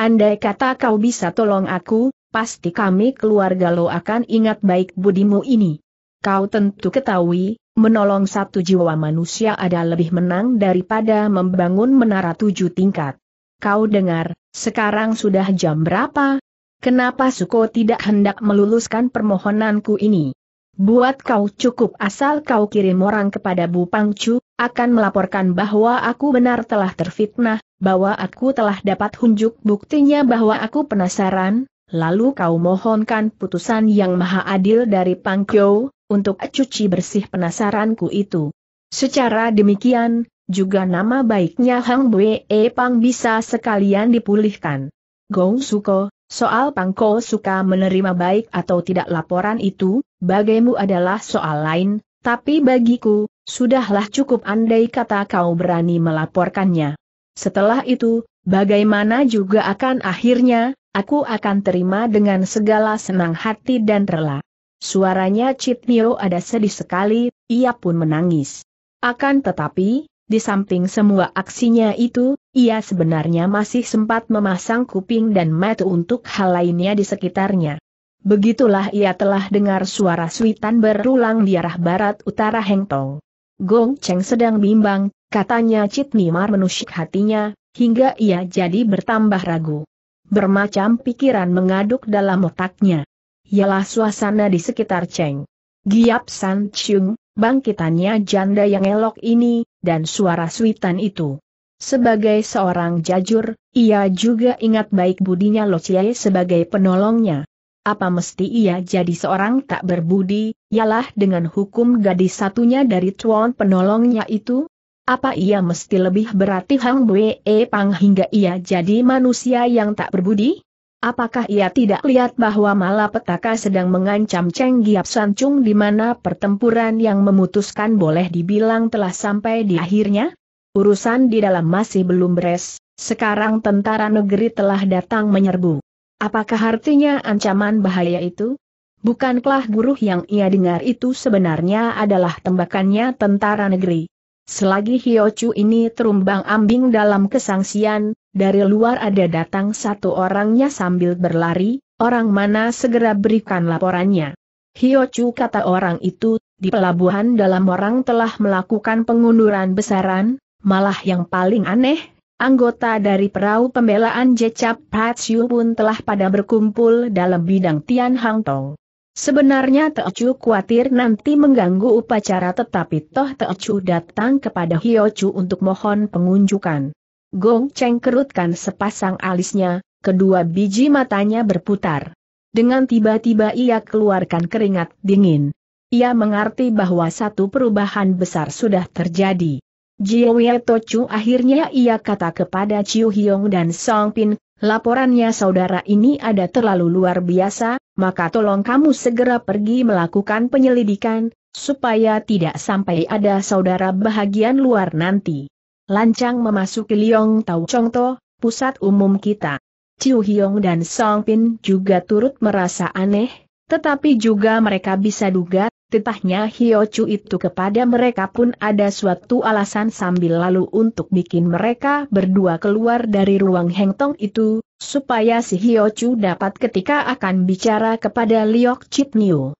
Speaker 1: andai kata kau bisa tolong aku, pasti kami keluarga lo akan ingat baik budimu ini. Kau tentu ketahui, menolong satu jiwa manusia adalah lebih menang daripada membangun menara tujuh tingkat kau dengar, sekarang sudah jam berapa? Kenapa Suko tidak hendak meluluskan permohonanku ini? Buat kau cukup asal kau kirim orang kepada Bu Pangcu, akan melaporkan bahwa aku benar telah terfitnah, bahwa aku telah dapat hunjuk buktinya bahwa aku penasaran, lalu kau mohonkan putusan yang maha adil dari Pangkyo, untuk cuci bersih penasaranku itu. Secara demikian, juga nama baiknya Hang Bue e Pang bisa sekalian dipulihkan. Gong Suko, soal Pangko suka menerima baik atau tidak laporan itu, bagimu adalah soal lain, tapi bagiku, sudahlah cukup andai kata kau berani melaporkannya. Setelah itu, bagaimana juga akan akhirnya, aku akan terima dengan segala senang hati dan rela. Suaranya Citnio ada sedih sekali, ia pun menangis. Akan tetapi, di samping semua aksinya itu, ia sebenarnya masih sempat memasang kuping dan mata untuk hal lainnya di sekitarnya. Begitulah ia telah dengar suara suitan berulang di arah barat utara Hengtong. Gong Cheng sedang bimbang, katanya Cit Mimar menusuk hatinya, hingga ia jadi bertambah ragu. Bermacam pikiran mengaduk dalam otaknya. Ialah suasana di sekitar Cheng. Giap San Chung, bangkitannya janda yang elok ini, dan suara suitan itu. Sebagai seorang jajur, ia juga ingat baik budinya Lo Chie sebagai penolongnya. Apa mesti ia jadi seorang tak berbudi, Yalah, dengan hukum gadis satunya dari tuan penolongnya itu? Apa ia mesti lebih berarti Hang Bwe Pang hingga ia jadi manusia yang tak berbudi? Apakah ia tidak lihat bahwa malapetaka sedang mengancam Cheng Giap Sancung di mana pertempuran yang memutuskan boleh dibilang telah sampai di akhirnya? Urusan di dalam masih belum beres, sekarang tentara negeri telah datang menyerbu. Apakah artinya ancaman bahaya itu? Bukankah buruh yang ia dengar itu sebenarnya adalah tembakannya tentara negeri? Selagi Hiochu ini terumbang ambing dalam kesangsian, dari luar ada datang satu orangnya sambil berlari, orang mana segera berikan laporannya. Hiochu kata orang itu, di pelabuhan dalam orang telah melakukan pengunduran besaran, malah yang paling aneh, anggota dari perahu pembelaan Jecap Patsyu pun telah pada berkumpul dalam bidang Tian Hang Tong. Sebenarnya Teochu khawatir nanti mengganggu upacara tetapi toh Teochu datang kepada Hiochu untuk mohon pengunjukan. Gong Cheng kerutkan sepasang alisnya, kedua biji matanya berputar. Dengan tiba-tiba ia keluarkan keringat dingin. Ia mengerti bahwa satu perubahan besar sudah terjadi. Jiwie Tochu akhirnya ia kata kepada Chiu Hyong dan Song Pin, laporannya saudara ini ada terlalu luar biasa, maka tolong kamu segera pergi melakukan penyelidikan, supaya tidak sampai ada saudara bahagian luar nanti lancang memasuki Liong Tau To, pusat umum kita. Chiu Hiong dan Song Pin juga turut merasa aneh, tetapi juga mereka bisa duga, titahnya Hio Chu itu kepada mereka pun ada suatu alasan sambil lalu untuk bikin mereka berdua keluar dari ruang hengtong itu, supaya si Hio Chu dapat ketika akan bicara kepada Liok Chit Niu.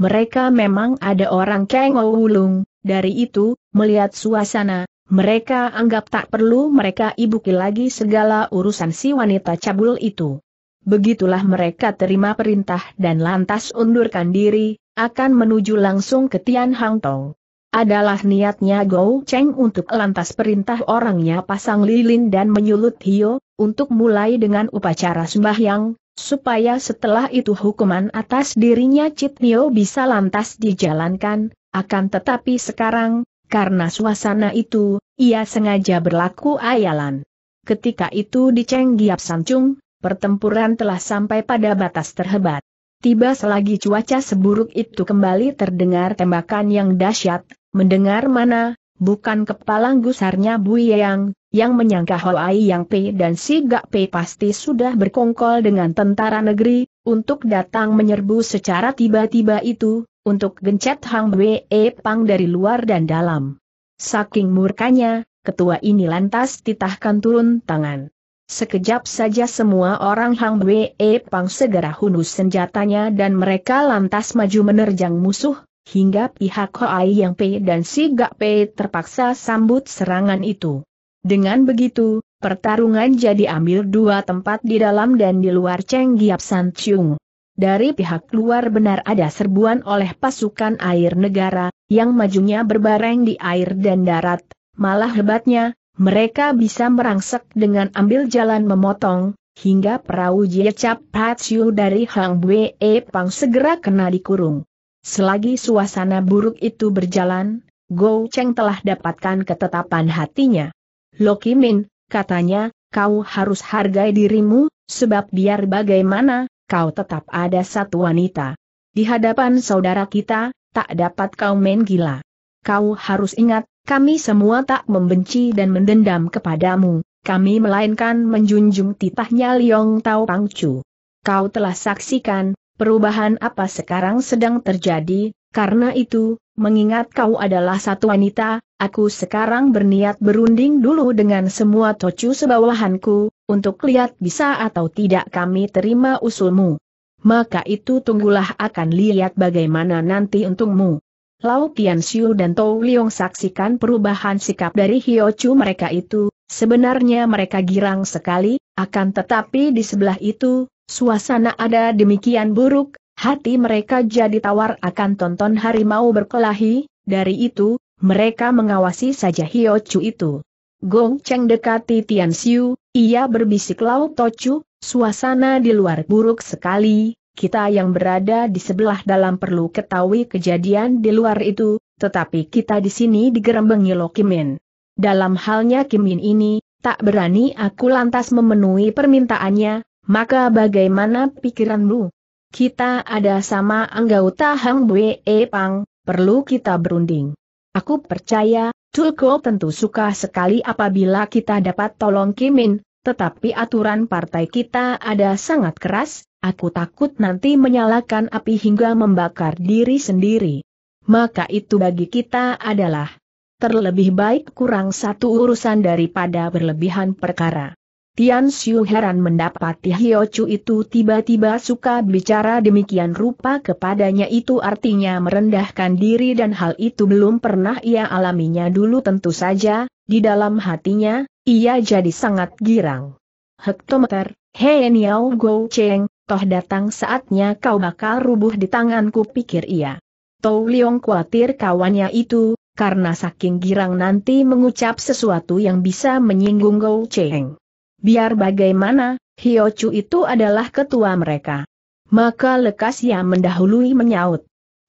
Speaker 1: Mereka memang ada orang Kang Wulung, dari itu, melihat suasana, mereka anggap tak perlu mereka ibuki lagi segala urusan si wanita cabul itu. Begitulah mereka terima perintah dan lantas undurkan diri, akan menuju langsung ke Tian Hang Tong. Adalah niatnya Gou Cheng untuk lantas perintah orangnya pasang lilin dan menyulut hio, untuk mulai dengan upacara sembahyang, supaya setelah itu hukuman atas dirinya Cit Nio bisa lantas dijalankan, akan tetapi sekarang, karena suasana itu, ia sengaja berlaku ayalan. Ketika itu di Cenggiap Sancung, pertempuran telah sampai pada batas terhebat. Tiba selagi cuaca seburuk itu kembali terdengar tembakan yang dahsyat, mendengar mana, bukan kepala gusarnya Buyang, yang menyangka Hoai Yang P dan Si Gak P pasti sudah berkongkol dengan tentara negeri, untuk datang menyerbu secara tiba-tiba itu, untuk gencet Hang Wei Pang dari luar dan dalam. Saking murkanya, ketua ini lantas titahkan turun tangan. Sekejap saja semua orang Hang Wei Pang segera hunus senjatanya dan mereka lantas maju menerjang musuh, hingga pihak Hoai Yang Pei dan Si Gak Pei terpaksa sambut serangan itu. Dengan begitu, pertarungan jadi ambil dua tempat di dalam dan di luar Cheng Giap San Chung. Dari pihak luar benar ada serbuan oleh pasukan air negara, yang majunya berbareng di air dan darat, malah hebatnya, mereka bisa merangsek dengan ambil jalan memotong, hingga perahu Jiecap Patsiu dari Hang Bue Pang segera kena dikurung. Selagi suasana buruk itu berjalan, Go Cheng telah dapatkan ketetapan hatinya. Loki Min, katanya, kau harus hargai dirimu, sebab biar bagaimana, kau tetap ada satu wanita. Di hadapan saudara kita, tak dapat kau main gila. Kau harus ingat, kami semua tak membenci dan mendendam kepadamu, kami melainkan menjunjung titahnya Liong Tao Pangcu. Kau telah saksikan, perubahan apa sekarang sedang terjadi, karena itu, mengingat kau adalah satu wanita, Aku sekarang berniat berunding dulu dengan semua tocu sebawahanku, untuk lihat bisa atau tidak kami terima usulmu. Maka itu tunggulah akan lihat bagaimana nanti untungmu. Lau Tian Xiu dan Tou Liong saksikan perubahan sikap dari Chu mereka itu, sebenarnya mereka girang sekali, akan tetapi di sebelah itu, suasana ada demikian buruk, hati mereka jadi tawar akan tonton harimau berkelahi, dari itu, mereka mengawasi saja Hio Chu itu. Gong Cheng dekati Tian Xiu, ia berbisik Lau Tochu, suasana di luar buruk sekali, kita yang berada di sebelah dalam perlu ketahui kejadian di luar itu, tetapi kita di sini digerembengi Lo Min. Dalam halnya Kim Kimin ini, tak berani aku lantas memenuhi permintaannya, maka bagaimana pikiranmu? Kita ada sama anggota Hang Bue e Pang, perlu kita berunding. Aku percaya, Tulko tentu suka sekali apabila kita dapat tolong Kimin, tetapi aturan partai kita ada sangat keras, aku takut nanti menyalakan api hingga membakar diri sendiri. Maka itu bagi kita adalah terlebih baik kurang satu urusan daripada berlebihan perkara. Tian Xiu heran mendapati Hio Chu itu tiba-tiba suka bicara demikian rupa kepadanya itu artinya merendahkan diri dan hal itu belum pernah ia alaminya dulu tentu saja, di dalam hatinya, ia jadi sangat girang. Hektometer, hei Niao Go Cheng, toh datang saatnya kau bakal rubuh di tanganku pikir ia. Tou Liong khawatir kawannya itu, karena saking girang nanti mengucap sesuatu yang bisa menyinggung Go Cheng. Biar bagaimana, Chu itu adalah ketua mereka. Maka lekas ia mendahului menyaut.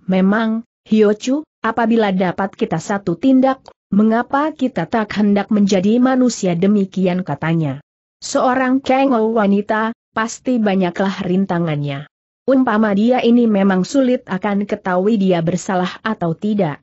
Speaker 1: Memang, Chu, apabila dapat kita satu tindak, mengapa kita tak hendak menjadi manusia demikian katanya. Seorang kengo wanita, pasti banyaklah rintangannya. Umpama dia ini memang sulit akan ketahui dia bersalah atau tidak.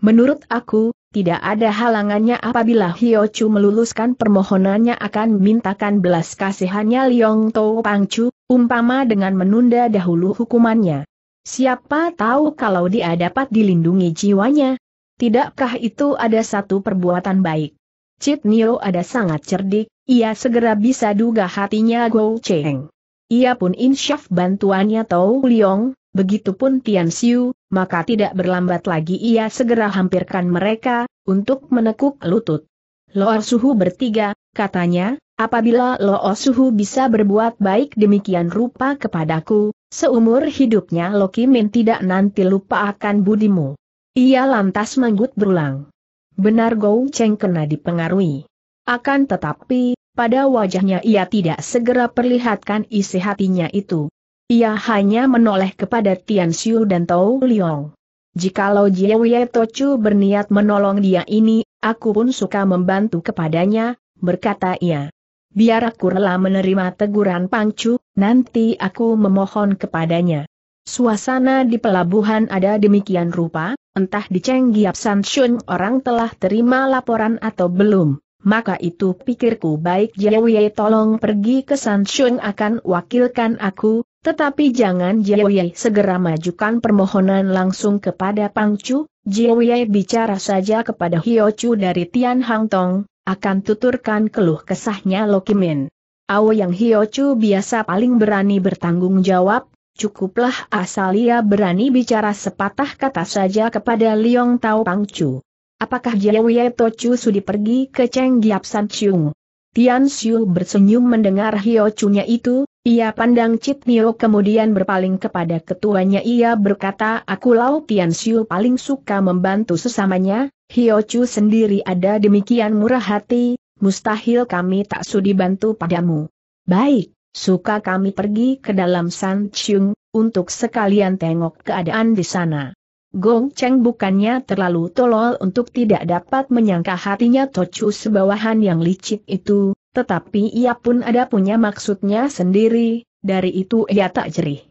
Speaker 1: Menurut aku, tidak ada halangannya apabila Hio Chu meluluskan permohonannya akan mintakan belas kasihannya Liong Tou Chu, umpama dengan menunda dahulu hukumannya. Siapa tahu kalau dia dapat dilindungi jiwanya? Tidakkah itu ada satu perbuatan baik? Cit Nio ada sangat cerdik, ia segera bisa duga hatinya Go Cheng. Ia pun insyaf bantuannya Tou Liong, Begitupun Tian Xiu, maka tidak berlambat lagi ia segera hampirkan mereka, untuk menekuk lutut. Loor Suhu bertiga, katanya, apabila Loor Suhu bisa berbuat baik demikian rupa kepadaku, seumur hidupnya Loki Min tidak nanti lupa akan budimu. Ia lantas menggut berulang. Benar Gou Cheng kena dipengaruhi. Akan tetapi, pada wajahnya ia tidak segera perlihatkan isi hatinya itu. Ia hanya menoleh kepada Tian Xiu dan Tao Liong. Jikalau Wei Tochu berniat menolong dia ini, aku pun suka membantu kepadanya, berkata ia. Biar aku rela menerima teguran Pangcu, nanti aku memohon kepadanya. Suasana di pelabuhan ada demikian rupa, entah di Cheng Giap San Shun orang telah terima laporan atau belum. Maka itu pikirku baik Wei tolong pergi ke Shun akan wakilkan aku, tetapi jangan Jiawei segera majukan permohonan langsung kepada Pangcu, Jiawei bicara saja kepada Hiochu dari Tian Hang Tong, akan tuturkan keluh kesahnya Lokimin. Ao yang Hiochu biasa paling berani bertanggung jawab, cukuplah asal ia berani bicara sepatah kata saja kepada Liong Tao Pangcu. Apakah To Tochu sudi pergi ke Cheng Giap San Chiung? Tian Xiu bersenyum mendengar Hio itu, ia pandang Citnio kemudian berpaling kepada ketuanya ia berkata aku Lau Tian Siu paling suka membantu sesamanya, Hio Chu sendiri ada demikian murah hati, mustahil kami tak sudi bantu padamu. Baik, suka kami pergi ke dalam San Chung, untuk sekalian tengok keadaan di sana. Gong Cheng bukannya terlalu tolol untuk tidak dapat menyangka hatinya Tochu sebawahan yang licik itu, tetapi ia pun ada punya maksudnya sendiri, dari itu ia tak jerih.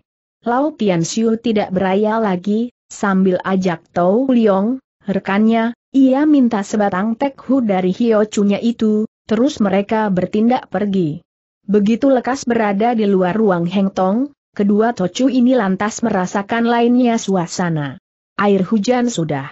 Speaker 1: Lau Tian Xiu tidak beraya lagi, sambil ajak Tau Liong, rekannya, ia minta sebatang tekhu dari Hio Chunya itu, terus mereka bertindak pergi. Begitu lekas berada di luar ruang Heng Tong, kedua Tocu ini lantas merasakan lainnya suasana. Air hujan sudah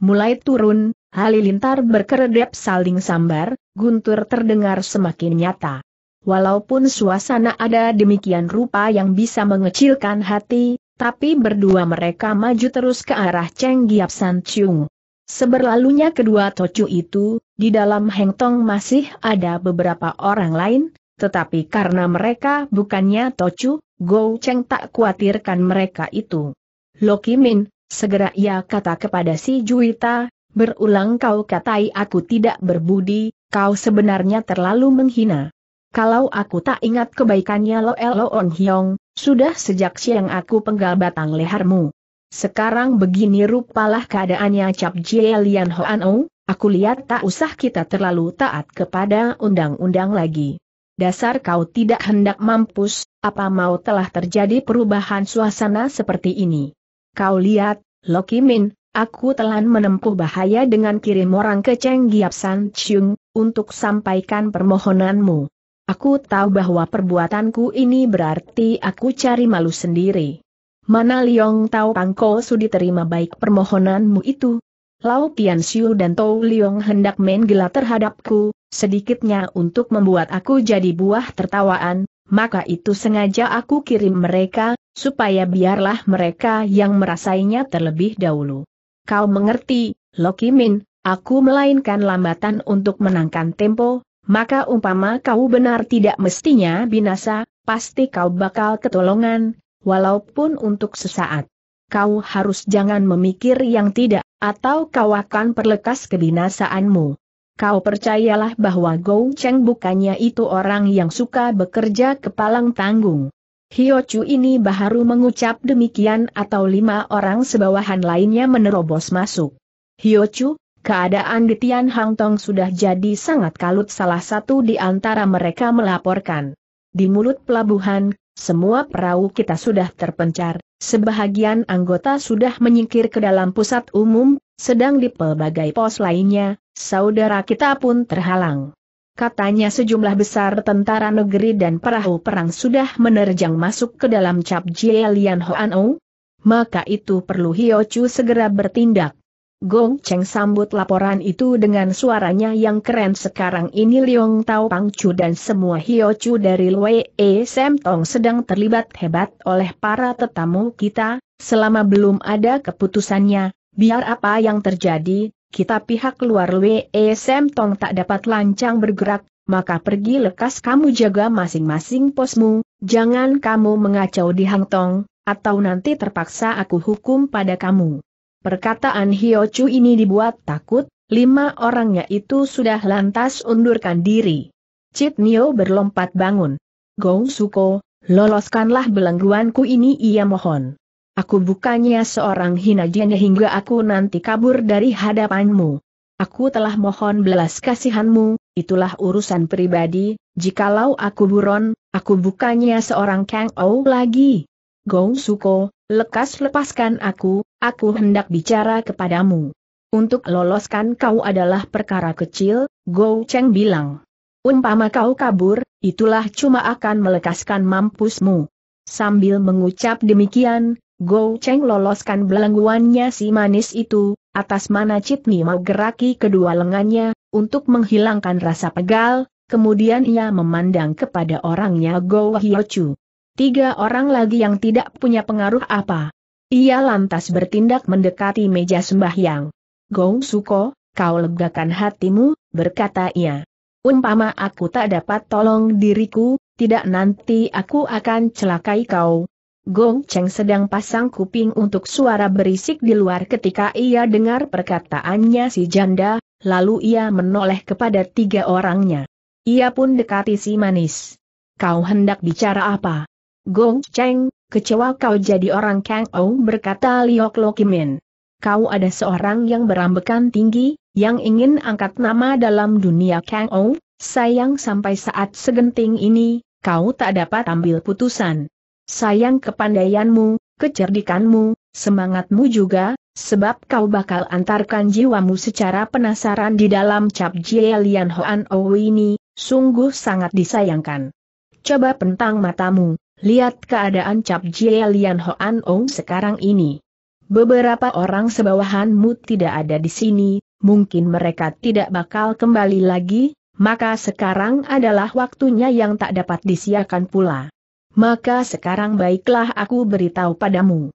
Speaker 1: mulai turun, halilintar berkeredep saling sambar, guntur terdengar semakin nyata. Walaupun suasana ada demikian rupa yang bisa mengecilkan hati, tapi berdua mereka maju terus ke arah Cheng Giap San Chung. Seberlalunya kedua tocu itu, di dalam hengtong masih ada beberapa orang lain, tetapi karena mereka bukannya tocu, Go Cheng tak khawatirkan mereka itu. Loki Min, segera ia kata kepada si Juita, berulang kau katai aku tidak berbudi, kau sebenarnya terlalu menghina. Kalau aku tak ingat kebaikannya Loel on Hyong, sudah sejak siang aku penggal batang lehermu. Sekarang begini rupalah keadaannya Cap Jie Lian Hoan O, aku lihat tak usah kita terlalu taat kepada undang-undang lagi. Dasar kau tidak hendak mampus, apa mau telah terjadi perubahan suasana seperti ini. Kau lihat, Loki Min, Aku telah menempuh bahaya dengan kirim orang ke Cheng Giap San Chung, untuk sampaikan permohonanmu. Aku tahu bahwa perbuatanku ini berarti aku cari malu sendiri. Mana Liong Tau Pangko Su diterima baik permohonanmu itu? Lau Tian Xiu dan Tou Liong hendak main gila terhadapku, sedikitnya untuk membuat aku jadi buah tertawaan, maka itu sengaja aku kirim mereka, supaya biarlah mereka yang merasainya terlebih dahulu. Kau mengerti, Loki Min, aku melainkan lambatan untuk menangkan tempo, maka umpama kau benar tidak mestinya binasa, pasti kau bakal ketolongan, walaupun untuk sesaat. Kau harus jangan memikir yang tidak, atau kau akan perlekas kebinasaanmu. Kau percayalah bahwa Gou Cheng bukannya itu orang yang suka bekerja kepalang tanggung. Hiochu ini baru mengucap demikian atau lima orang sebawahan lainnya menerobos masuk. Hiochu, keadaan di Tian Hang Tong sudah jadi sangat kalut salah satu di antara mereka melaporkan. Di mulut pelabuhan, semua perahu kita sudah terpencar, sebahagian anggota sudah menyingkir ke dalam pusat umum, sedang di pelbagai pos lainnya, saudara kita pun terhalang. Katanya sejumlah besar tentara negeri dan perahu perang sudah menerjang masuk ke dalam cap Jielian Hoanou. Maka itu perlu Hio Chu segera bertindak. Gong Cheng sambut laporan itu dengan suaranya yang keren sekarang ini Liong Tao Pang Chu dan semua Hio Chu dari Lue E Tong sedang terlibat hebat oleh para tetamu kita, selama belum ada keputusannya, biar apa yang terjadi, kita pihak luar WSM e Tong tak dapat lancang bergerak, maka pergi lekas kamu jaga masing-masing posmu, jangan kamu mengacau di Hang Tong, atau nanti terpaksa aku hukum pada kamu. Perkataan Hio Chu ini dibuat takut, lima orangnya itu sudah lantas undurkan diri. Cit Nio berlompat bangun. Gong Suko, loloskanlah belengguanku ini ia mohon. Aku bukannya seorang hina jenya hingga aku nanti kabur dari hadapanmu. Aku telah mohon belas kasihanmu, itulah urusan pribadi, jikalau aku buron, aku bukannya seorang Kang Ou lagi. Gong Suko, lekas lepaskan aku, aku hendak bicara kepadamu. Untuk loloskan kau adalah perkara kecil, Go Cheng bilang. Umpama kau kabur, itulah cuma akan melekaskan mampusmu. Sambil mengucap demikian, Go Cheng loloskan belengguannya si manis itu, atas mana Citni mau geraki kedua lengannya, untuk menghilangkan rasa pegal, kemudian ia memandang kepada orangnya Go Chu. Tiga orang lagi yang tidak punya pengaruh apa. Ia lantas bertindak mendekati meja sembahyang. Go Suko, kau legakan hatimu, berkata ia. Umpama aku tak dapat tolong diriku, tidak nanti aku akan celakai kau, Gong Cheng sedang pasang kuping untuk suara berisik di luar ketika ia dengar perkataannya si janda, lalu ia menoleh kepada tiga orangnya. Ia pun dekati si manis. Kau hendak bicara apa? Gong Cheng, kecewa kau jadi orang Kang Ou berkata Liok Lokimin. Kau ada seorang yang berambekan tinggi, yang ingin angkat nama dalam dunia Kang Ou, sayang sampai saat segenting ini, kau tak dapat ambil putusan. Sayang kepandaianmu, kecerdikanmu, semangatmu juga, sebab kau bakal antarkan jiwamu secara penasaran di dalam cap Jie Lian Hoan Owi ini, sungguh sangat disayangkan. Coba pentang matamu, lihat keadaan cap Jie Lian Hoan Ong sekarang ini. Beberapa orang sebawahanmu tidak ada di sini, mungkin mereka tidak bakal kembali lagi, maka sekarang adalah waktunya yang tak dapat disiakan pula maka sekarang baiklah aku beritahu padamu.